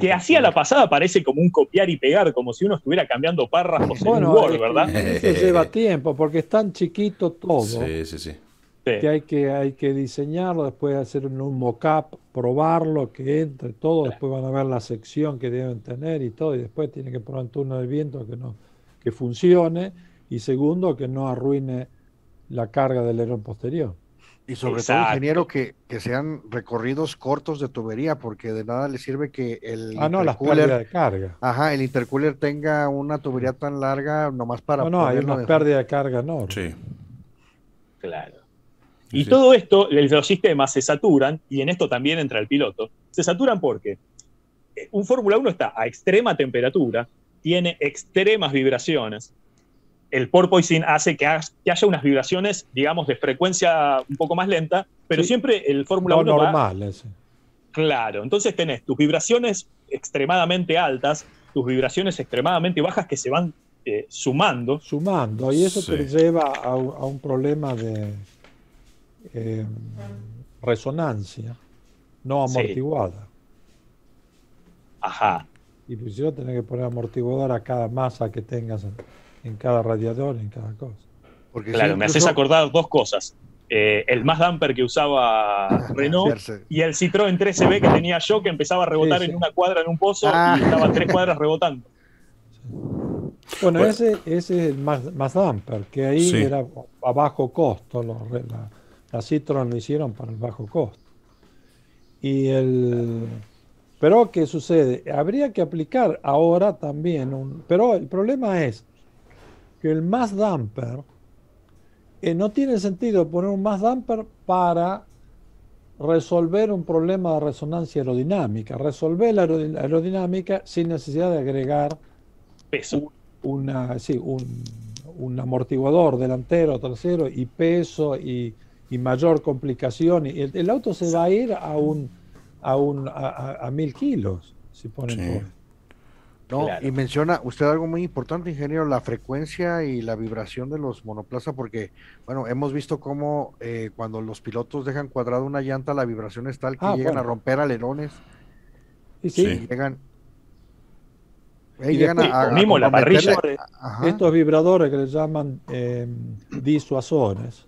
que hacía la pasada parece como un copiar y pegar, como si uno estuviera cambiando párrafos bueno, en Word, ¿verdad? Eso lleva tiempo, porque es tan chiquito todo. Sí, sí, sí que hay que hay que diseñarlo, después hacer un mock-up, probarlo, que entre todo, después van a ver la sección que deben tener y todo, y después tiene que probar un turno de viento que no que funcione y segundo que no arruine la carga del aerón posterior. Y sobre todo, ingeniero, que, sean recorridos cortos de tubería, porque de nada le sirve que el ah, no, intercooler, de carga. Ajá, el intercooler tenga una tubería tan larga nomás para... No, no, hay una pérdida de carga, ¿no? Sí. Claro. Y todo esto, los sistemas se saturan, y en esto también entra el piloto, se saturan porque eh, un Fórmula 1 está a extrema temperatura, tiene extremas vibraciones, el porpoising hace que, haya unas vibraciones, digamos, de frecuencia un poco más lenta, pero siempre el Fórmula no 1... normal, va... Claro, entonces tenés tus vibraciones extremadamente altas, tus vibraciones extremadamente bajas que se van eh, sumando. Sumando, y eso te lleva a un problema de eh, resonancia no amortiguada. Ajá. Y pues yo tenés que poner amortiguador a cada masa que tengas en, cada radiador, en cada cosa. Porque claro, me haces acordar dos cosas. Eh, el más damper que usaba <laughs> Renault y el Citroën 13B que tenía yo que empezaba a rebotar en una cuadra en un pozo y ah. estaba tres <laughs> cuadras rebotando. Bueno, Ese, es el más, damper, que ahí era a bajo costo la Citroën lo hicieron para el bajo costo. Y el, pero, ¿qué sucede? Habría que aplicar ahora también un. Pero el problema es que el más damper eh, no tiene sentido poner un más damper para resolver un problema de resonancia aerodinámica. Resolver la aerodinámica sin necesidad de agregar peso. Una, un, un amortiguador delantero, trasero y peso y y mayor complicación. Y el, auto se va a ir a un a un a, mil kilos si ponen y menciona usted algo muy importante, ingeniero, la frecuencia y la vibración de los monoplazas, porque, bueno, hemos visto cómo eh, cuando los pilotos dejan cuadrada una llanta, la vibración es tal que ah, llegan a romper alerones. Y sí. Llegan, eh, llegan a, Estos vibradores que les llaman eh, disuasores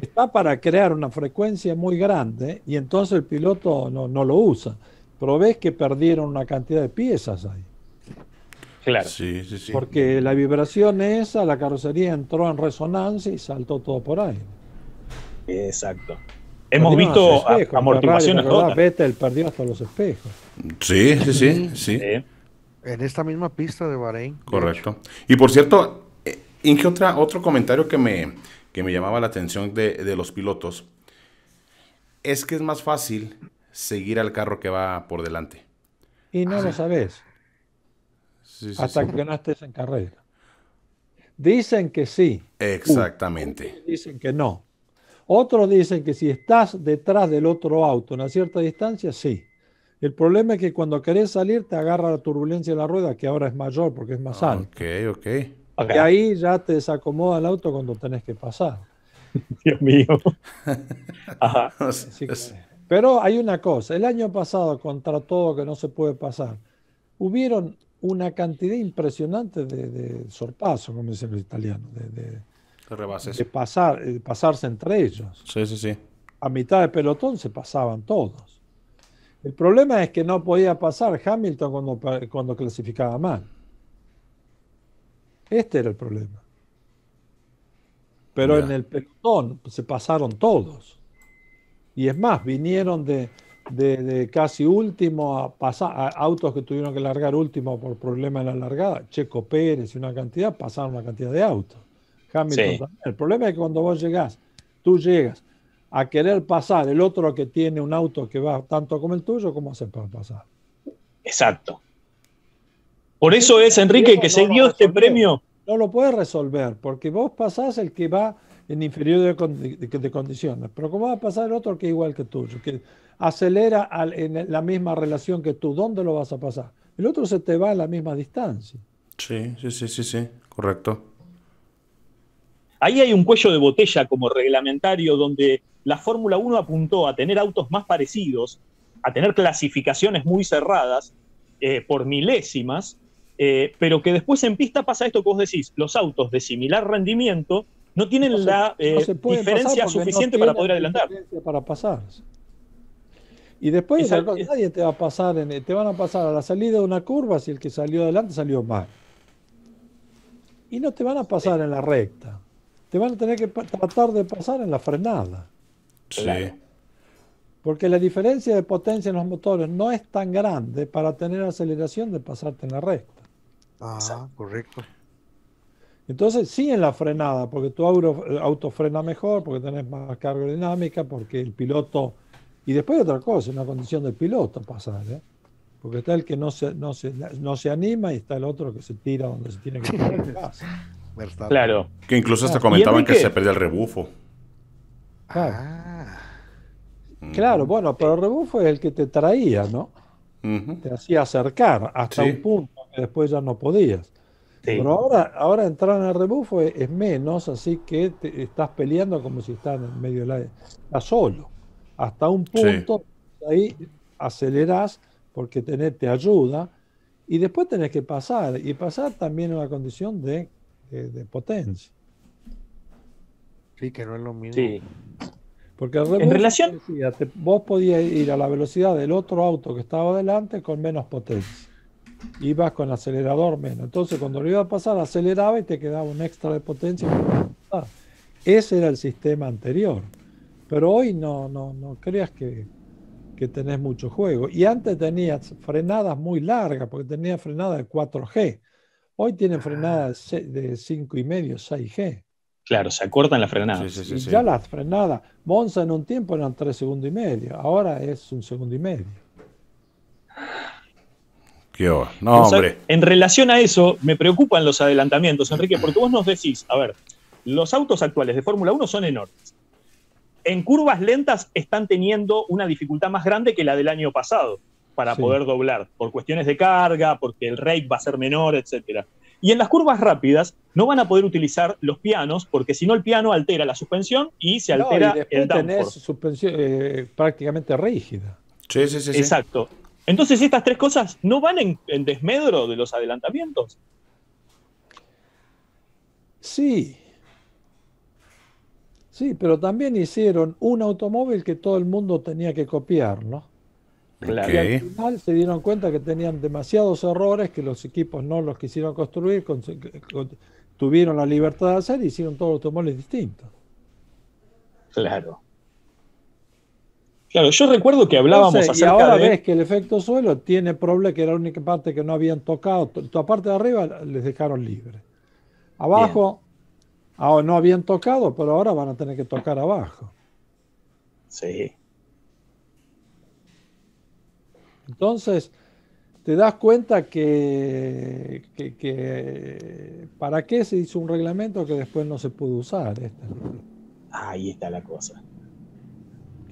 Está para crear una frecuencia muy grande y entonces el piloto no, lo usa. Pero ves que perdieron una cantidad de piezas ahí. Claro. Sí, sí, sí. Porque la vibración esa, la carrocería entró en resonancia y saltó todo por ahí. Exacto. Hemos visto amortiguaciones Vete, perdió hasta los espejos. Sí, sí, sí, En esta misma pista de Bahrein. Correcto. Y por cierto, eh, Inge, otra, otro comentario que me, que me llamaba la atención de, los pilotos es que es más fácil seguir al carro que va por delante. Y no lo sabes. hasta que no estés en carrera. Dicen que sí. Exactamente. dicen que no. Otros dicen que si estás detrás del otro auto en una cierta distancia, sí. El problema es que cuando querés salir te agarra la turbulencia de la rueda, que ahora es mayor porque es más ah, alto. Ok, ok. Y ahí ya te desacomoda el auto cuando tenés que pasar. <laughs> Dios mío. <laughs> pero hay una cosa, el año pasado, contra todo que no se puede pasar, hubieron una cantidad impresionante de, sorpasos, como dicen los italianos, de, rebases. de pasar, eh, pasarse entre ellos. Sí, sí, sí. A mitad de pelotón se pasaban todos. El problema es que no podía pasar Hamilton cuando clasificaba mal. Este era el problema. Pero en el pelotón se pasaron todos. Y es más, vinieron de, casi último a, pasar, a autos que tuvieron que largar último por problema en la largada. Checo Pérez y una cantidad, pasaron una cantidad de autos. El problema es que cuando vos llegás, tú llegas a querer pasar el otro que tiene un auto que va tanto como el tuyo, ¿cómo haces para pasar? Exacto. Por eso es, Enrique, que se dio este premio. No lo puedes resolver, porque vos pasás el que va en inferior de, condiciones, pero ¿cómo va a pasar el otro que es igual que tuyo, que acelera en la misma relación que tú? ¿Dónde lo vas a pasar? El otro se te va a la misma distancia. Sí, sí, sí, sí, sí, correcto. Ahí hay un cuello de botella como reglamentario donde la Fórmula 1 apuntó a tener autos más parecidos, a tener clasificaciones muy cerradas eh, por milésimas, eh, pero que después en pista pasa esto que vos decís, los autos de similar rendimiento no tienen la eh, diferencia suficiente para poder adelantar. Para pasar. Y después nadie te va a pasar, en, te van a pasar a la salida de una curva si el que salió adelante salió mal. Y no te van a pasar en la recta. Te van a tener que tratar de pasar en la frenada. Sí. Porque la diferencia de potencia en los motores no es tan grande para tener aceleración de pasarte en la recta. Ah, correcto. Entonces, sí en la frenada, porque tu auto, frena mejor, porque tenés más carga dinámica porque el piloto... Y después otra cosa, una condición del piloto pasar, ¿eh? Porque está el que no se, no, se, anima y está el otro que se tira donde se tiene que <laughs> claro. Que incluso ah, hasta comentaban que se perdió el rebufo. Claro. Ah. Mm. bueno, pero el rebufo es el que te traía, ¿no? Te hacía acercar hasta un punto después ya no podías. Pero ahora, ahora entrar en el rebufo es, menos, así que estás peleando como si estás en medio de la... Estás solo. Hasta un punto, ahí acelerás porque tenés, te ayuda. Y después tenés que pasar. Y pasar también en una condición de, potencia. Sí, que no es lo mismo. Porque en relación... vos podías ir a la velocidad del otro auto que estaba adelante con menos potencia ibas con acelerador menos. Entonces, cuando lo iba a pasar, aceleraba y te quedaba un extra de potencia. Ese era el sistema anterior. Pero hoy no, no, no creas que, que tenés mucho juego. Y antes tenías frenadas muy largas, porque tenías frenada de 4G. Hoy tiene frenadas de 5,5 y medio, 6G. Claro, se acortan las frenadas. ya las frenadas. Monza en un tiempo eran 3 segundos y medio, ahora es un segundo y medio. En relación a eso, me preocupan los adelantamientos, Enrique, porque vos nos decís, a ver, los autos actuales de Fórmula 1 son enormes. En curvas lentas están teniendo una dificultad más grande que la del año pasado para poder doblar, por cuestiones de carga, porque el rake va a ser menor, etc. Y en las curvas rápidas no van a poder utilizar los pianos, porque si no el piano altera la suspensión y se altera el downforce. suspensión eh, prácticamente rígida. Sí, sí, sí. Exacto. Entonces estas tres cosas no van en, desmedro de los adelantamientos. Sí. Sí, pero también hicieron un automóvil que todo el mundo tenía que copiar, ¿no? Claro. Y al final se dieron cuenta que tenían demasiados errores que los equipos no los quisieron construir, tuvieron la libertad de hacer y hicieron todos los automóviles distintos. Claro. Claro, yo recuerdo que hablábamos Entonces, acerca y ahora ves que el efecto suelo tiene problema, que era la única parte que no habían tocado. Toda parte de arriba les dejaron libre. Abajo ah, no habían tocado, pero ahora van a tener que tocar abajo. Sí. Entonces, te das cuenta que, que, para qué se hizo un reglamento que después no se pudo usar. Ahí está la cosa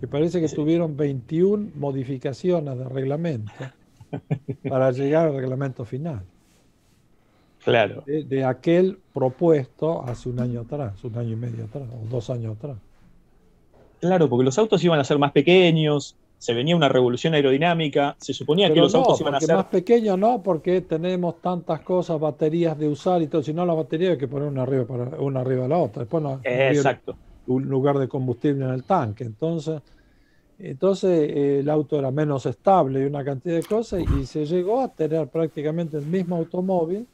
que parece que tuvieron 21 modificaciones de reglamento para llegar al reglamento final. Claro. De, aquel propuesto hace un año atrás, un año y medio atrás, o dos años atrás. Claro, porque los autos iban a ser más pequeños, se venía una revolución aerodinámica, se suponía que los autos iban a ser. Más pequeños no, porque tenemos tantas cosas, baterías de usar y todo, si no las baterías hay que poner una arriba, para, una arriba de la otra. Después Exacto un lugar de combustible en el tanque. Entonces, entonces eh, el auto era menos estable y una cantidad de cosas y se llegó a tener prácticamente el mismo automóvil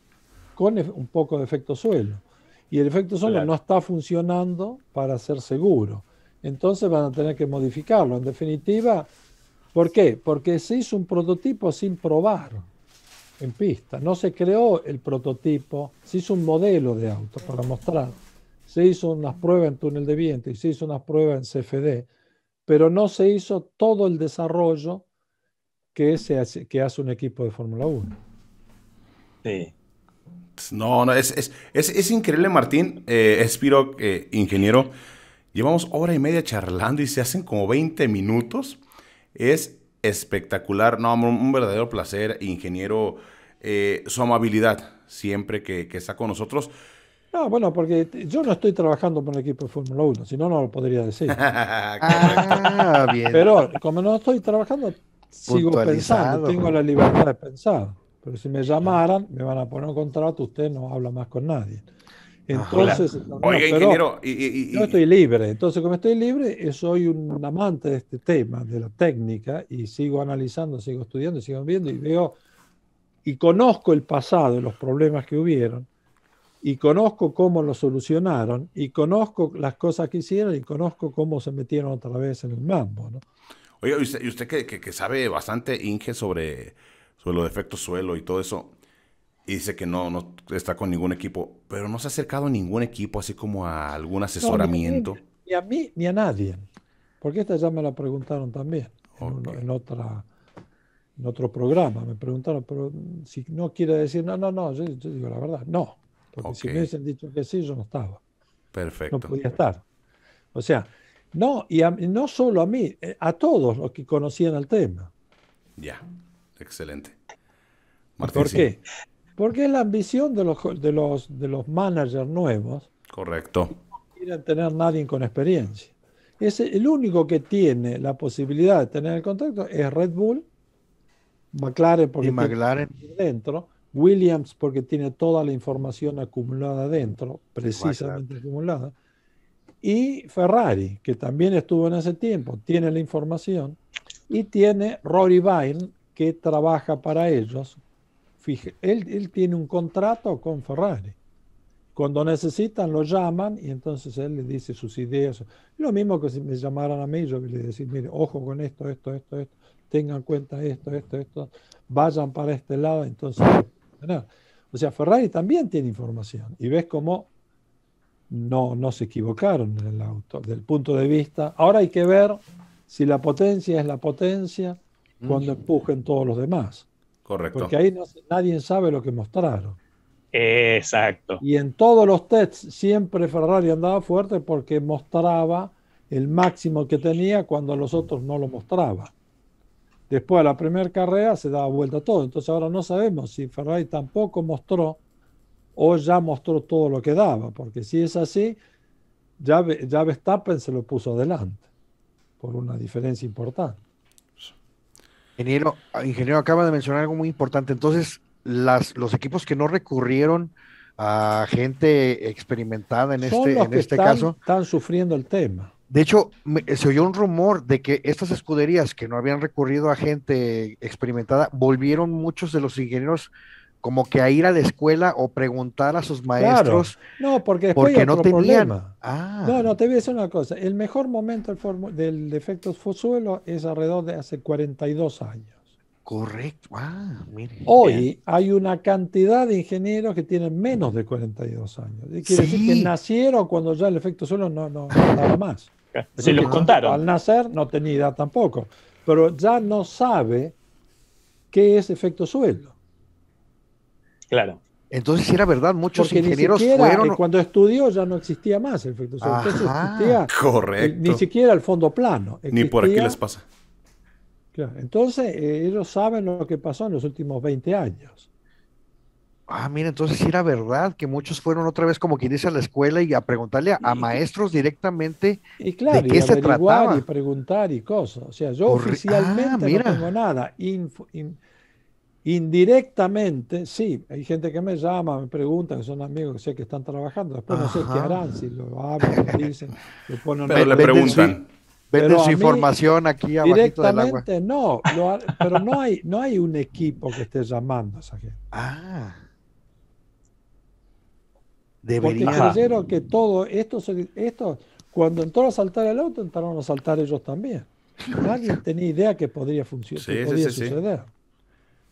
con un poco de efecto suelo. Y el efecto suelo no está funcionando para ser seguro. Entonces van a tener que modificarlo. En definitiva, ¿por qué? Porque se hizo un prototipo sin probar en pista. No se creó el prototipo, se hizo un modelo de auto para mostrar se hizo unas pruebas en túnel de viento y se hizo unas pruebas en CFD, pero no se hizo todo el desarrollo que, hace, que hace un equipo de Fórmula 1. Sí. No, no, es, es, increíble, Martín. Eh, Espiro, eh, ingeniero, llevamos hora y media charlando y se hacen como 20 minutos. Es espectacular, no, un, un verdadero placer, ingeniero, eh, su amabilidad siempre que, que está con nosotros. No, bueno, porque yo no estoy trabajando con el equipo de Fórmula 1, si no, no lo podría decir. <laughs> ah, bien. Pero como no estoy trabajando, sigo pensando, tengo la libertad de pensar. Pero si me ah. llamaran, me van a poner un contrato, usted no habla más con nadie. Ah, Entonces, ingeniero, yo estoy libre. Entonces, como estoy libre, eh, soy un amante de este tema, de la técnica, y sigo analizando, sigo estudiando, sigo viendo y veo y conozco el pasado, los problemas que hubieron y conozco cómo lo solucionaron y conozco las cosas que hicieron y conozco cómo se metieron otra vez en el mambo. ¿no? Oye, y usted, que, sabe bastante, Inge, sobre, sobre los defectos suelo y todo eso, y dice que no, no está con ningún equipo, pero no se ha acercado a ningún equipo, así como a algún asesoramiento. ni, a mí, ni a nadie, porque esta ya me la preguntaron también en, otra en otro programa, me preguntaron, pero si no quiere decir, no, no, no, yo digo la verdad, no, porque si me hubiesen dicho que sí, yo no estaba. Perfecto. No podía estar. O sea, no, y no solo a mí, eh, a todos los que conocían el tema. Ya, excelente. ¿Por qué? Porque es la ambición de los, de los, de los managers nuevos. Correcto. No quieren tener nadie con experiencia. Es el único que tiene la posibilidad de tener el contacto es Red Bull, McLaren, porque McLaren. dentro Williams porque tiene toda la información acumulada dentro, precisamente acumulada, y Ferrari, que también estuvo en ese tiempo, tiene la información, y tiene Rory Byrne, que trabaja para ellos. Fije, él, tiene un contrato con Ferrari. Cuando necesitan, lo llaman y entonces él le dice sus ideas. Lo mismo que si me llamaran a mí, yo le decir, mire, ojo con esto, esto, esto, esto, tengan cuenta esto, esto, esto, vayan para este lado, entonces o sea, Ferrari también tiene información y ves cómo no, no se equivocaron en el auto, del punto de vista. Ahora hay que ver si la potencia es la potencia mm. cuando empujen todos los demás. Correcto. Porque ahí nadie sabe lo que mostraron. Exacto. Y en todos los tests siempre Ferrari andaba fuerte porque mostraba el máximo que tenía cuando los otros no lo mostraban. Después de la primera carrera se daba vuelta todo. Entonces ahora no sabemos si Ferrari tampoco mostró o ya mostró todo lo que daba, porque si es así, ya, ya Verstappen se lo puso adelante por una diferencia importante. Ingeniero, ingeniero, acaba de mencionar algo muy importante. Entonces, los equipos que no recurrieron a gente experimentada en este, en este caso. Están sufriendo el tema. De hecho, eh, se oyó un rumor de que estas escuderías que no habían recurrido a gente experimentada, volvieron muchos de los ingenieros como que a ir a la escuela o preguntar a sus maestros. No, porque no tenían. Ah. No, no, te voy a decir una cosa. El mejor momento del, efecto suelo es alrededor de hace 42 años. Correcto. Ah, mire. Hoy hay una cantidad de ingenieros que tienen menos de 42 años. Quiere decir que nacieron cuando ya el efecto suelo no, no, más. Se los contaron. Al nacer no tenía tampoco, pero ya no sabe qué es efecto sueldo. Claro. Entonces, si era verdad, muchos ingenieros eh, Cuando estudió ya no existía más el efecto sueldo. Eh, Correcto. Ni, siquiera el fondo plano. ni por aquí les pasa. Entonces, eh, ellos saben lo que pasó en los últimos 20 años. Ah, mira, entonces sí era verdad que muchos fueron otra vez, como quien dice, a la escuela y a preguntarle a, maestros directamente y claro, de qué y se trataba. Y preguntar y cosas. O sea, yo oficialmente ah, no tengo nada. indirectamente, sí, hay gente que me llama, me pregunta, que son amigos que sé que están trabajando. Después no sé qué harán, si lo hablan, lo dicen, lo ponen. Pero le preguntan. Venden su información aquí abajito directamente del agua. no, pero no hay, no hay un equipo que esté llamando a esa gente. Ah. Porque creyeron que todo esto, esto, cuando entró a saltar el auto, entraron a saltar ellos también. <laughs> Nadie tenía idea que podría funcionar, suceder.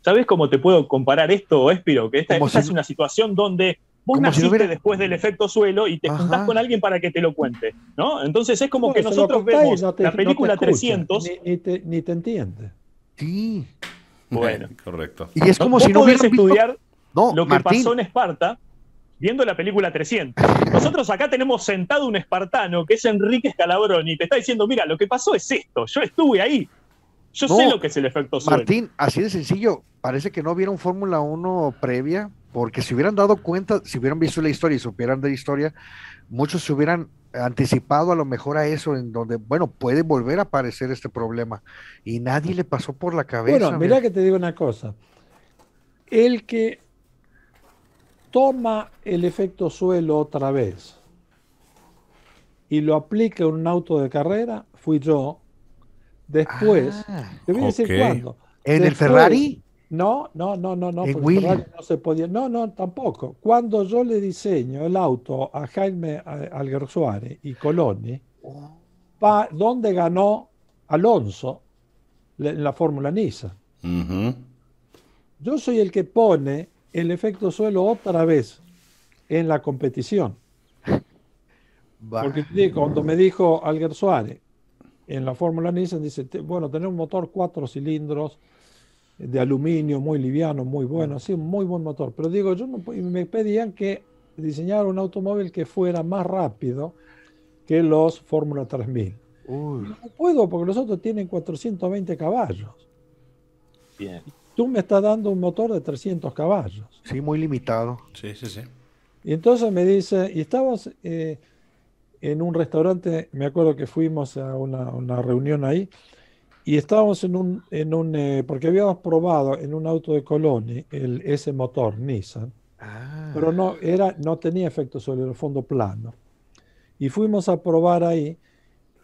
¿Sabes cómo te puedo comparar esto, Espiro? Que esta, es una situación donde vos naciste después del efecto suelo y te juntás con alguien para que te lo cuente, ¿no? Entonces es como que nosotros vemos la película 300... Ni, te, entiende. Sí. Bueno. <laughs> correcto. Y es como si no hubieras estudiar lo que pasó en Esparta viendo la película 300. Nosotros acá tenemos sentado un espartano que es Enrique Scalabroni y te está diciendo, mira, lo que pasó es esto, yo estuve ahí, yo sé lo que es el efecto Martín, así de sencillo, parece que no vieron Fórmula 1 previa, porque si hubieran dado cuenta, si hubieran visto la historia y supieran de la historia, muchos se hubieran anticipado a lo mejor a eso, en donde, bueno, puede volver a aparecer este problema. Y nadie le pasó por la cabeza. Bueno, mira. que te digo una cosa. El que toma el efecto suelo otra vez y lo aplica en un auto de carrera, fui yo. Después, ah, te voy a decir cuándo. ¿En el Ferrari? No, no, no, no, no, porque Ferrari no se podía. No, no, tampoco. Cuando yo le diseño el auto a Jaime Alger y Coloni, oh. ¿dónde donde ganó Alonso en la Fórmula Nisa. Yo soy el que pone el efecto suelo otra vez en la competición. <laughs> Porque cuando me dijo Alger Suárez en la Fórmula Nissan, dice, bueno, tener un motor cuatro cilindros de aluminio muy liviano, muy bueno, así, un muy buen motor. Pero digo, yo me pedían que diseñara un automóvil que fuera más rápido que los Fórmula 3000. No puedo porque los otros tienen 420 caballos. Bien tú me estás dando un motor de 300 caballos. Sí, muy limitado. Sí, sí, sí. Y entonces me dice, y estábamos eh, en un restaurante, me acuerdo que fuimos a una, reunión ahí, y estábamos en un, en un eh, porque habíamos probado en un auto de Coloni ese motor Nissan, ah. pero no, era, no tenía efecto sobre el fondo plano. Y fuimos a probar ahí,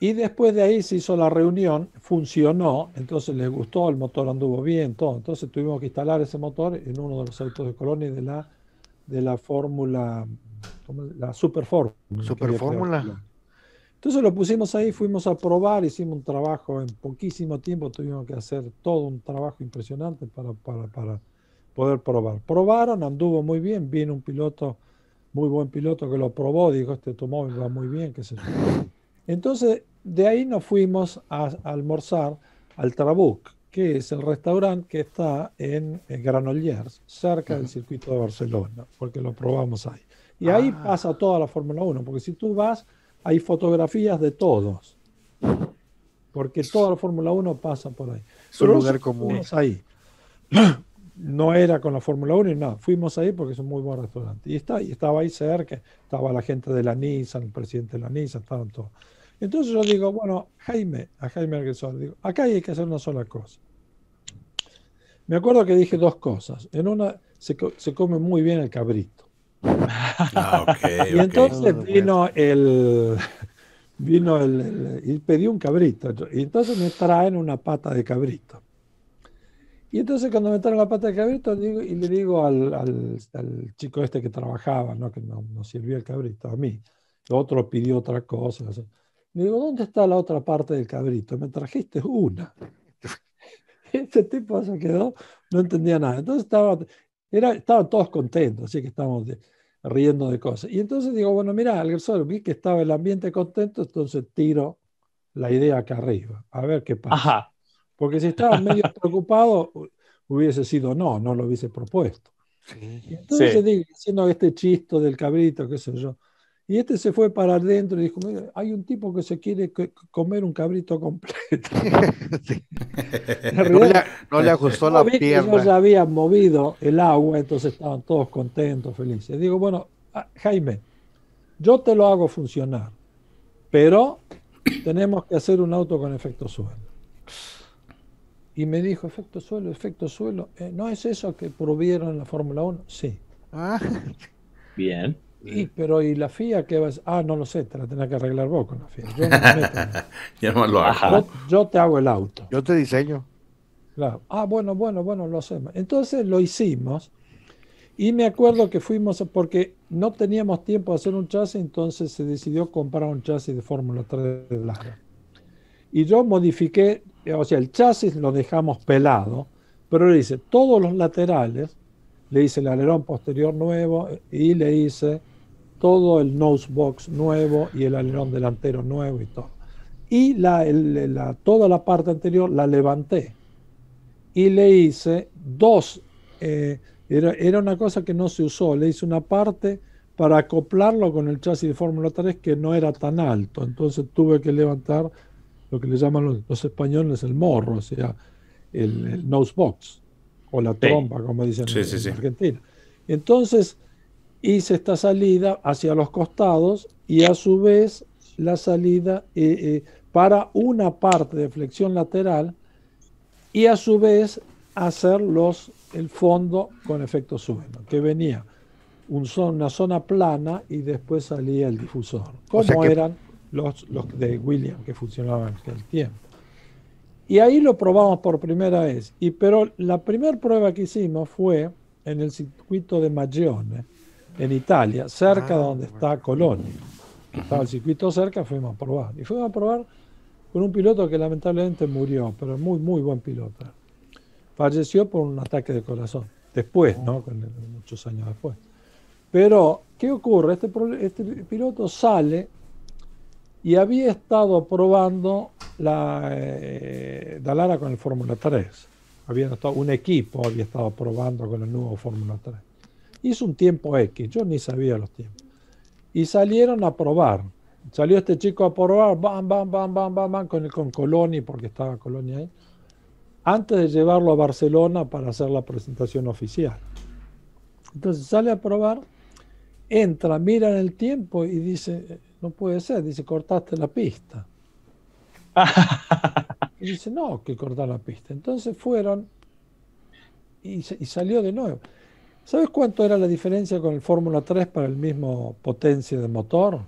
y después de ahí se hizo la reunión, funcionó, entonces les gustó, el motor anduvo bien, todo. Entonces tuvimos que instalar ese motor en uno de los autos de Colonia de la, de la fórmula, la Super Fórmula. Super Fórmula. Entonces lo pusimos ahí, fuimos a probar, hicimos un trabajo en poquísimo tiempo, tuvimos que hacer todo un trabajo impresionante para, poder probar. Probaron, anduvo muy bien, vino un piloto, muy buen piloto que lo probó, dijo, este automóvil va muy bien, que se yo. Entonces de ahí nos fuimos a, almorzar al Trabuc, que es el restaurante que está en, Granollers, cerca del circuito de Barcelona, porque lo probamos ahí. Y ahí ah. pasa toda la Fórmula 1, porque si tú vas, hay fotografías de todos. Porque toda la Fórmula 1 pasa por ahí. Es un lugar común. ahí. <clears throat> No era con la Fórmula 1 y nada. Fuimos ahí porque es un muy buen restaurante. Y, está, y estaba ahí cerca, estaba la gente de la Nissan, el presidente de la nisa estaban todos. Entonces yo digo, bueno, Jaime, a Jaime le digo, acá hay que hacer una sola cosa. Me acuerdo que dije dos cosas. En una, se, come muy bien el cabrito. Ah, <laughs> y entonces vino el vino el, y pedí un cabrito y entonces me traen una pata de cabrito y entonces cuando me traen la pata de cabrito digo, y le digo al, al, chico este que trabajaba no que nos no sirvió el cabrito a mí el otro pidió otra cosa me digo, ¿dónde está la otra parte del cabrito? Me trajiste una. <laughs> Este tipo se quedó, no entendía nada. Entonces estaba, era, estaban todos contentos, así que estábamos riendo de cosas. Y entonces digo, bueno, mira, al sol vi que estaba el ambiente contento, entonces tiro la idea acá arriba, a ver qué pasa. Porque si estaba medio <laughs> preocupado, hubiese sido no, no lo hubiese propuesto. Entonces, sí. Digo, haciendo este chisto del cabrito, qué sé yo, y este se fue para adentro y dijo, hay un tipo que se quiere comer un cabrito completo. <laughs> no, le, ajustó la pierna. Ellos ya habían movido el agua, entonces estaban todos contentos, felices. Digo, bueno, ah, Jaime, yo te lo hago funcionar, pero tenemos que hacer un auto con efecto suelo. Y me dijo, efecto suelo, efecto suelo. Eh, ¿No es eso que probieron en la Fórmula 1? Sí. Ah. Bien. Y, eh. pero ¿y la FIA qué vas? Ah, no lo sé, te la tenés que arreglar vos con la FIA. Yo te hago el auto. Yo te diseño. Claro. Ah, bueno, bueno, bueno, lo hacemos. Entonces lo hicimos y me acuerdo que fuimos, porque no teníamos tiempo de hacer un chasis, entonces se decidió comprar un chasis de Fórmula 3 de Lara. Y yo modifiqué, eh, o sea, el chasis lo dejamos pelado, pero le hice todos los laterales, le hice el alerón posterior nuevo y le hice todo el nosebox nuevo y el alerón delantero nuevo y todo. Y la, toda la parte anterior la levanté y le hice dos, eh, era, una cosa que no se usó, le hice una parte para acoplarlo con el chasis de Fórmula 3 que no era tan alto, entonces tuve que levantar lo que le llaman los, españoles el morro, o sea, el, nose nosebox o la trompa, como dicen en Argentina. Entonces, hice esta salida hacia los costados y a su vez la salida eh, eh, para una parte de flexión lateral y a su vez hacer los, el fondo con efecto sueno, que venía un son, una zona plana y después salía el difusor, como eran los, los de William que funcionaban en aquel tiempo. Y ahí lo probamos por primera vez, y, pero la primera prueba que hicimos fue en el circuito de Magione, en Italia, cerca ah, donde está Colonia. Estaba el circuito cerca, fuimos a probar. Y fuimos a probar con un piloto que lamentablemente murió, pero muy, muy buen piloto. Falleció por un ataque de corazón, después, ¿no? muchos años después. Pero, ¿qué ocurre? Este, este, piloto sale y había estado probando la eh, Dalara con el Fórmula 3. Había un equipo había estado probando con el nuevo Fórmula 3 hizo un tiempo X, yo ni sabía los tiempos. Y salieron a probar. Salió este chico a probar, bam, bam, bam, bam, bam, bam con, el, con Coloni, porque estaba Coloni ahí, antes de llevarlo a Barcelona para hacer la presentación oficial. Entonces sale a probar, entra, mira en el tiempo y dice, no puede ser, dice, cortaste la pista. <laughs> y dice, no, que cortar la pista. Entonces fueron y salió de nuevo. ¿Sabes cuánto era la diferencia con el Fórmula 3 para el mismo potencia de motor?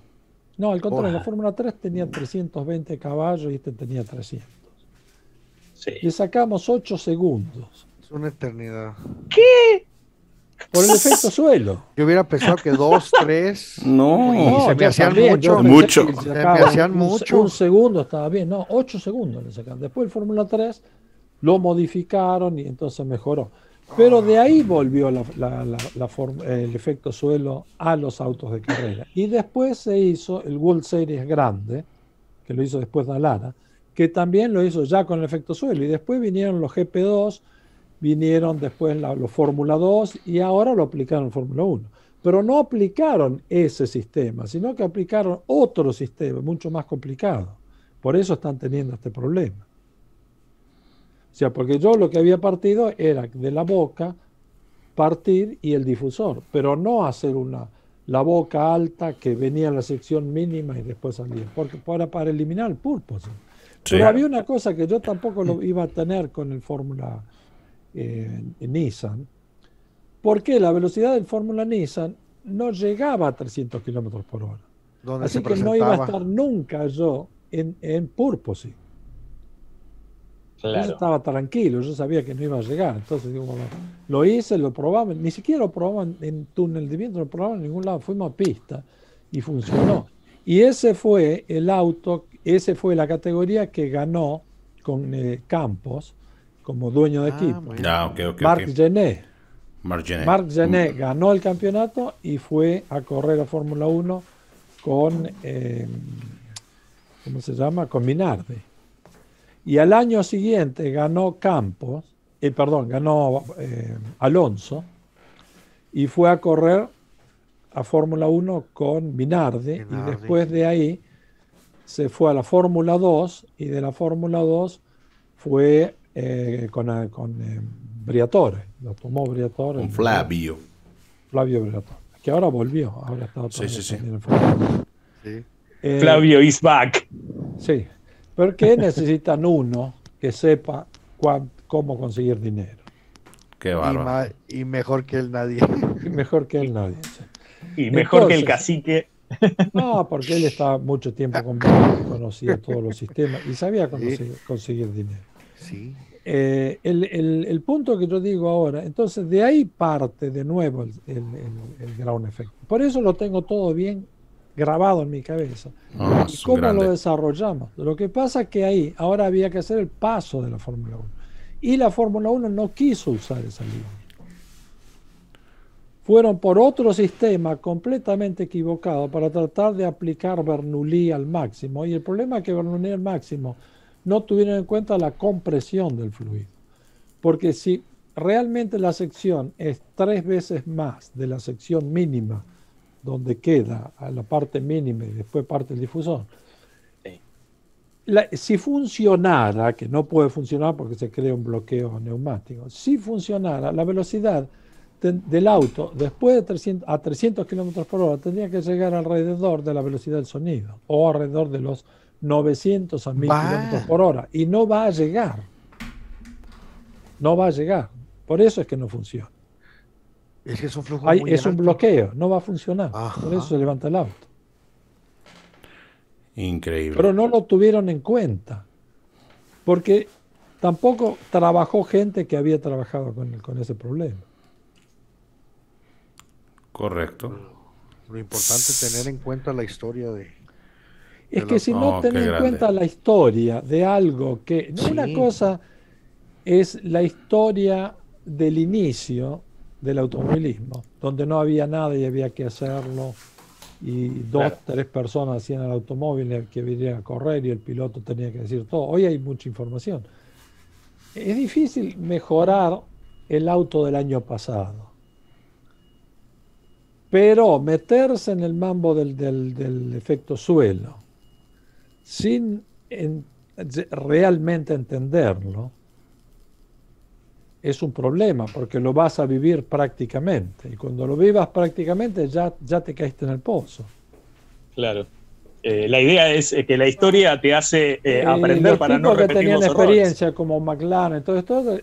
No, al contrario, la Fórmula 3 tenía 320 caballos y este tenía 300. Sí. Le sacamos 8 segundos. Es una eternidad. ¿Qué? Por el efecto <laughs> suelo. Yo hubiera pensado que 2, 3. <laughs> No, y se me hacían mucho. mucho. Se me hacían mucho. Un segundo estaba bien, no, 8 segundos le sacaron. Después el Fórmula 3 lo modificaron y entonces mejoró. Pero de ahí volvió el efecto suelo a los autos de carrera. Y después se hizo el World Series grande, que lo hizo después Dallara, que también lo hizo ya con el efecto suelo. Y después vinieron los GP2, vinieron después los Fórmula 2 y ahora lo aplicaron en Fórmula 1. Pero no aplicaron ese sistema, sino que aplicaron otro sistema mucho más complicado. Por eso están teniendo este problema. O sea, porque yo lo que había partido era de la boca partir y el difusor, pero no hacer una la boca alta que venía en la sección mínima y después salía, porque para, para eliminar el Pero había una cosa que yo tampoco lo mm. iba a tener con el Fórmula eh, Nissan, porque la velocidad del Fórmula Nissan no llegaba a 300 kilómetros por hora. Así que no iba a estar nunca yo en, en Purposing. Yo estaba tranquilo, yo sabía que no iba a llegar. Entonces digo, lo hice, lo probamos, ni siquiera lo probamos en túnel de viento, lo probamos en ningún lado, fuimos a pista y funcionó. Y ese fue el auto, ese fue la categoría que ganó con eh, Campos como dueño de ah, equipo. Ah, Marc Genet. Marc Genet. ganó el campeonato y fue a correr a Fórmula 1 con, eh, ¿cómo se llama? Con Minardi. Y al año siguiente ganó Campos, eh, perdón, ganó eh, Alonso y fue a correr a Fórmula 1 con Minardi, y después de ahí se fue a la Fórmula 2 y de la Fórmula 2 fue eh, con, eh, con Briatore, lo tomó Briatore. Con Flavio. Flavio Briatore, que ahora volvió, ahora está sí, sí, sí. Flavio is back. Sí, qué necesitan uno que sepa cómo conseguir dinero. Qué bárbaro. Y, mejor que el <laughs> nadie. Y mejor que el nadie. Y mejor que el cacique. No, porque él estaba mucho tiempo conmigo, conocía todos los sistemas y sabía cómo conseguir dinero. Sí. Eh, el, el, el, punto que yo digo ahora, entonces de ahí parte de nuevo el, el, ground effect. Por eso lo tengo todo bien grabado en mi cabeza. Ah, cómo lo desarrollamos? Lo que pasa es que ahí ahora había que hacer el paso de la Fórmula 1. Y la Fórmula 1 no quiso usar esa línea. Fueron por otro sistema completamente equivocado para tratar de aplicar Bernoulli al máximo. Y el problema es que Bernoulli al máximo no tuvieron en cuenta la compresión del fluido. Porque si realmente la sección es tres veces más de la sección mínima, donde queda la parte mínima y después parte del difusor. si funcionara, que no puede funcionar porque se crea un bloqueo neumático, si funcionara, la velocidad del auto después de 300, a 300 kilómetros por hora tendría que llegar alrededor de la velocidad del sonido o alrededor de los 900 a 1000 kilómetros por hora y no va a llegar. No va a llegar. Por eso es que no funciona. Es un bloqueo, no va a funcionar. Por eso se levanta el auto. Increíble. Pero no lo tuvieron en cuenta. Porque tampoco trabajó gente que había trabajado con, ese problema. Correcto. Lo importante es tener en cuenta la historia de... Es que si no oh, tener en cuenta la historia de algo que... Una cosa es la historia del inicio del automovilismo, donde no había nada y había que hacerlo y dos, tres personas hacían el automóvil que venía a correr y el piloto tenía que decir todo. Hoy hay mucha información. Es difícil mejorar el auto del año pasado. Pero meterse en el mambo del, del, efecto suelo sin realmente entenderlo es un problema porque lo vas a vivir prácticamente. Y cuando lo vivas prácticamente ya, ya te caíste en el pozo. Claro. Eh, la idea es eh, que la historia te hace eh, aprender para no repetir que tenían experiencia como McLaren, todo esto,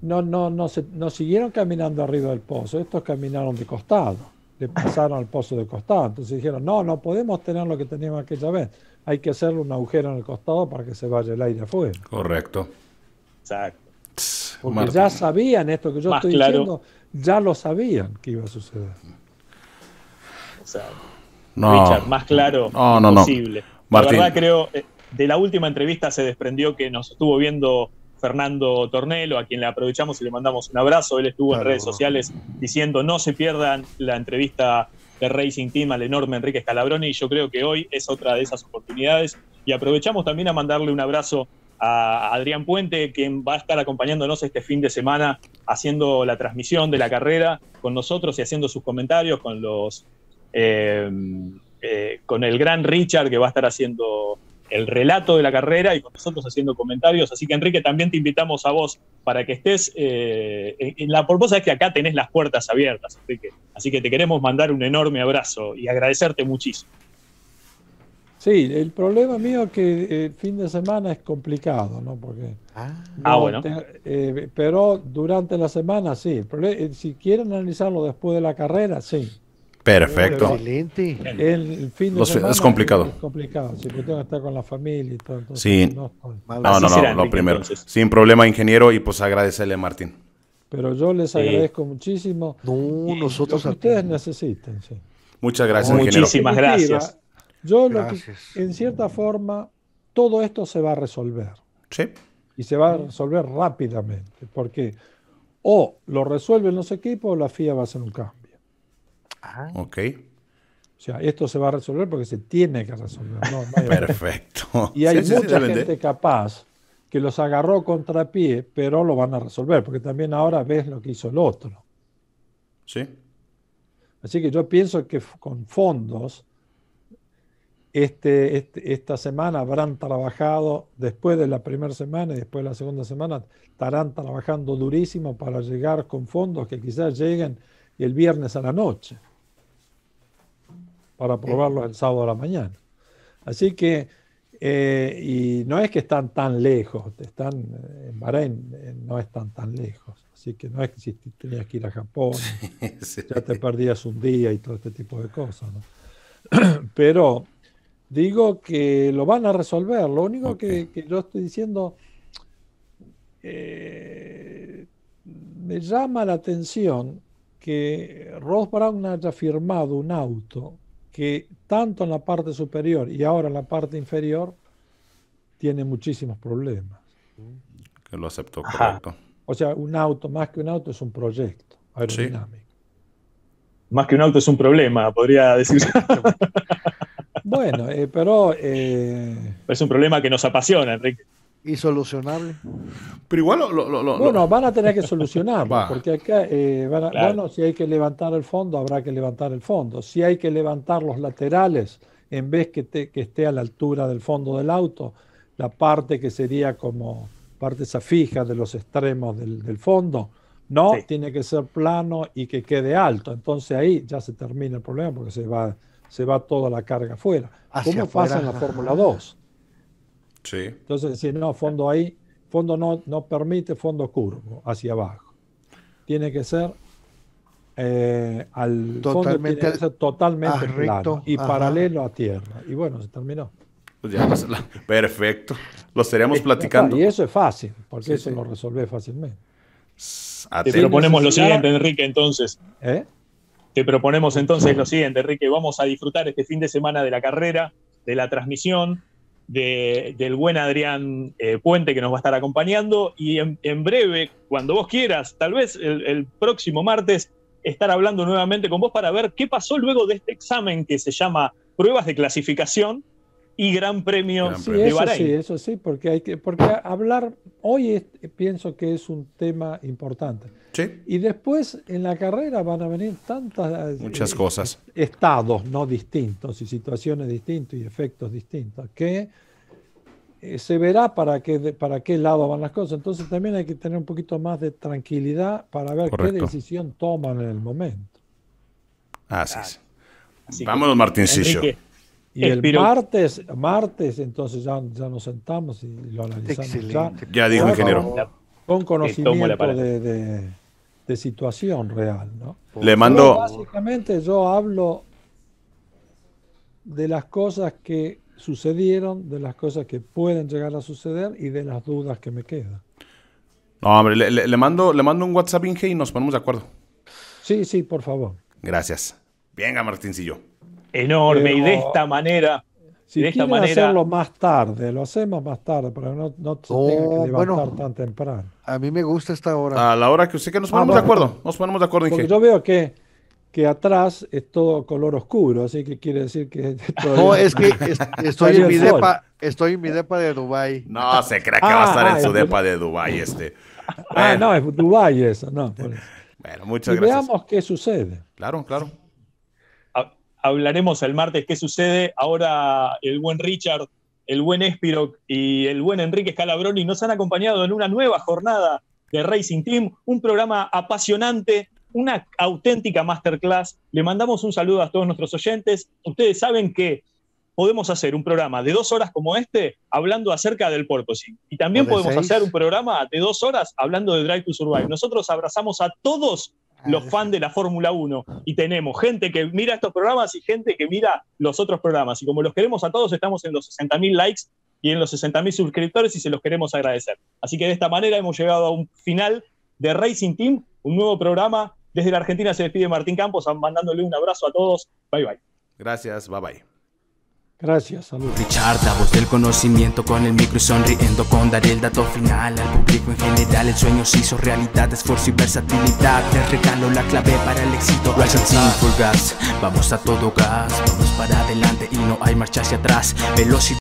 no, no, no, se, no siguieron caminando arriba del pozo, estos caminaron de costado, le pasaron al pozo de costado. Entonces dijeron, no, no podemos tener lo que teníamos aquella vez, hay que hacerle un agujero en el costado para que se vaya el aire afuera. Correcto. Exacto. Porque ya sabían esto que yo estoy diciendo, ya lo sabían que iba a suceder. O sea, Richard, más claro posible. La verdad creo, eh, de la última entrevista se desprendió que nos estuvo viendo Fernando Tornelo, a quien le aprovechamos y le mandamos un abrazo. Él estuvo en redes sociales diciendo no se pierdan la entrevista de Racing Team al enorme Enrique Scalabroni y yo creo que hoy es otra de esas oportunidades. Y aprovechamos también a mandarle un abrazo a Adrián Puente, quien va a estar acompañándonos este fin de semana haciendo la transmisión de la carrera con nosotros y haciendo sus comentarios con los eh, eh, con el gran Richard que va a estar haciendo el relato de la carrera y con nosotros haciendo comentarios. Así que Enrique, también te invitamos a vos para que estés eh, la propuesta es que acá tenés las puertas abiertas, Enrique. Así que te queremos mandar un enorme abrazo y agradecerte muchísimo. Sí, el problema mío es que el eh, fin de semana es complicado, ¿no? Porque ah, ah bueno. Eh, pero durante la semana sí. Eh, si quieren analizarlo después de la carrera, sí. Perfecto. Excelente. El fin de semana es complicado. Es complicado. Si tengo que estar con la familia y todo. sí. No, no, no, lo primero. Sin problema, ingeniero, y pues agradecerle, Martín. Pero yo les agradezco muchísimo. No, nosotros lo ustedes necesiten. Sí. Muchas gracias, ingeniero. Muchísimas gracias yo en cierta forma, todo esto se va a resolver. Sí. Y se va a resolver rápidamente, porque o lo resuelven los equipos o la FIA va a hacer un cambio. Ah. Ok. O sea, esto se va a resolver porque se tiene que resolver. Perfecto. Y hay mucha gente capaz que los agarró contra pie, pero lo van a resolver, porque también ahora ves lo que hizo el otro. Sí. Así que yo pienso que con fondos este, este, esta semana habrán trabajado, después de la primera semana y después de la segunda semana, estarán trabajando durísimo para llegar con fondos que quizás lleguen el viernes a la noche, para probarlos el sábado a la mañana. Así que, eh, y no es que están tan lejos, están eh, en Bahrein, eh, no están tan lejos. Así que no es que si tenías que ir a Japón, <laughs> ya te perdías un día y todo este tipo de cosas. ¿no? <clears throat> Pero digo que lo van a resolver. Lo único que, yo estoy diciendo, eh, me llama la atención que Ross Brown haya firmado un auto que tanto en la parte superior y ahora en la parte inferior tiene muchísimos problemas. Que lo aceptó correcto. O sea, un auto, más que un auto, es un proyecto aerodinámico. Más que un auto es un problema, podría decir. <laughs> Bueno, eh, pero... Eh, es un problema que nos apasiona, Enrique. ¿Y solucionable? Pero igual lo, lo, lo, Bueno, van a tener que solucionarlo, porque acá, eh, bueno, si hay que levantar el fondo, habrá que levantar el fondo. Si hay que levantar los laterales, en vez que, te, que esté a la altura del fondo del auto, la parte que sería como parte esa fija de los extremos del, fondo, no, tiene que ser plano y que quede alto. Entonces ahí ya se termina el problema porque se va se va toda la carga afuera. ¿Cómo pasa en la Fórmula 2? Sí. Entonces, si no, fondo ahí, fondo no, no permite fondo curvo hacia abajo. Tiene que ser eh, al totalmente, totalmente ah, recto, y paralelo a tierra. Y bueno, se terminó. Pues pues, perfecto. Lo estaríamos <laughs> platicando. Y eso es fácil, porque eso lo resolvés fácilmente. Te ponemos lo siguiente, Enrique, entonces. ¿Eh? proponemos entonces lo siguiente, Enrique, vamos a disfrutar este fin de semana de la carrera, de la transmisión, del buen Adrián eh, Puente que nos va a estar acompañando y en, breve, cuando vos quieras, tal vez el próximo martes, estar hablando nuevamente con vos para ver qué pasó luego de este examen que se llama pruebas de clasificación, y Gran Premio, Sí, Eso sí, porque hay que, porque hablar hoy pienso que es un tema importante. Y después en la carrera van a venir tantas muchas eh, cosas, estados no distintos y situaciones distintas y efectos distintos que eh, se verá para qué para qué lado van las cosas. Entonces también hay que tener un poquito más de tranquilidad para ver qué decisión toman en el momento. Así es. Vámonos, Martín Sillo. Y el martes, martes, entonces ya, nos sentamos y lo analizamos. Ya, dijo ingeniero. Con conocimiento de, situación real. ¿no? Le mando. básicamente yo hablo de las cosas que sucedieron, de las cosas que pueden llegar a suceder y de las dudas que me quedan. No, hombre, le, mando, le mando un WhatsApp Inge y nos ponemos de acuerdo. Sí, sí, por favor. Gracias. Venga, Martín yo enorme y de esta manera. Si de esta manera, hacerlo más tarde, lo hacemos más tarde, pero no, no se tenga que oh, levantar tan temprano. A mí me gusta esta hora. A la hora que usted que nos ah, ponemos de acuerdo, nos ponemos de acuerdo. Porque yo veo que, que atrás es todo color oscuro, así que quiere decir que... <laughs> No, es que <laughs> estoy, en mi depa, estoy en mi depa de Dubai. No, se cree que va a estar en ah, su ah, depa de Dubai este. no, es Dubai eso, no. <laughs> Bueno, muchas gracias. Veamos qué sucede. Claro, claro hablaremos el martes qué sucede. Ahora el buen Richard, el buen Espiro y el buen Enrique Scalabroni nos han acompañado en una nueva jornada de Racing Team, un programa apasionante, una auténtica masterclass. Le mandamos un saludo a todos nuestros oyentes. Ustedes saben que podemos hacer un programa de dos horas como este hablando acerca del porpoising. Y también podemos hacer un programa de dos horas hablando de Drive to Survive. Nosotros abrazamos a todos Ah, los fans de la Fórmula 1 y tenemos gente que mira estos programas y gente que mira los otros programas. Y como los queremos a todos, estamos en los 60.000 likes y en los 60.000 suscriptores y se los queremos agradecer. Así que de esta manera hemos llegado a un final de Racing Team, un nuevo programa. Desde la Argentina se despide Martín Campos, mandándole un abrazo a todos. Bye bye. Gracias, bye bye. Gracias, Salud. Richard, la voz del conocimiento con el micro y sonriendo con dar el dato final al público en general. El sueño se hizo realidad, esfuerzo y versatilidad. Te regalo la clave para el éxito. gas, vamos a todo gas, vamos para adelante y no hay marcha hacia atrás. Velocidad.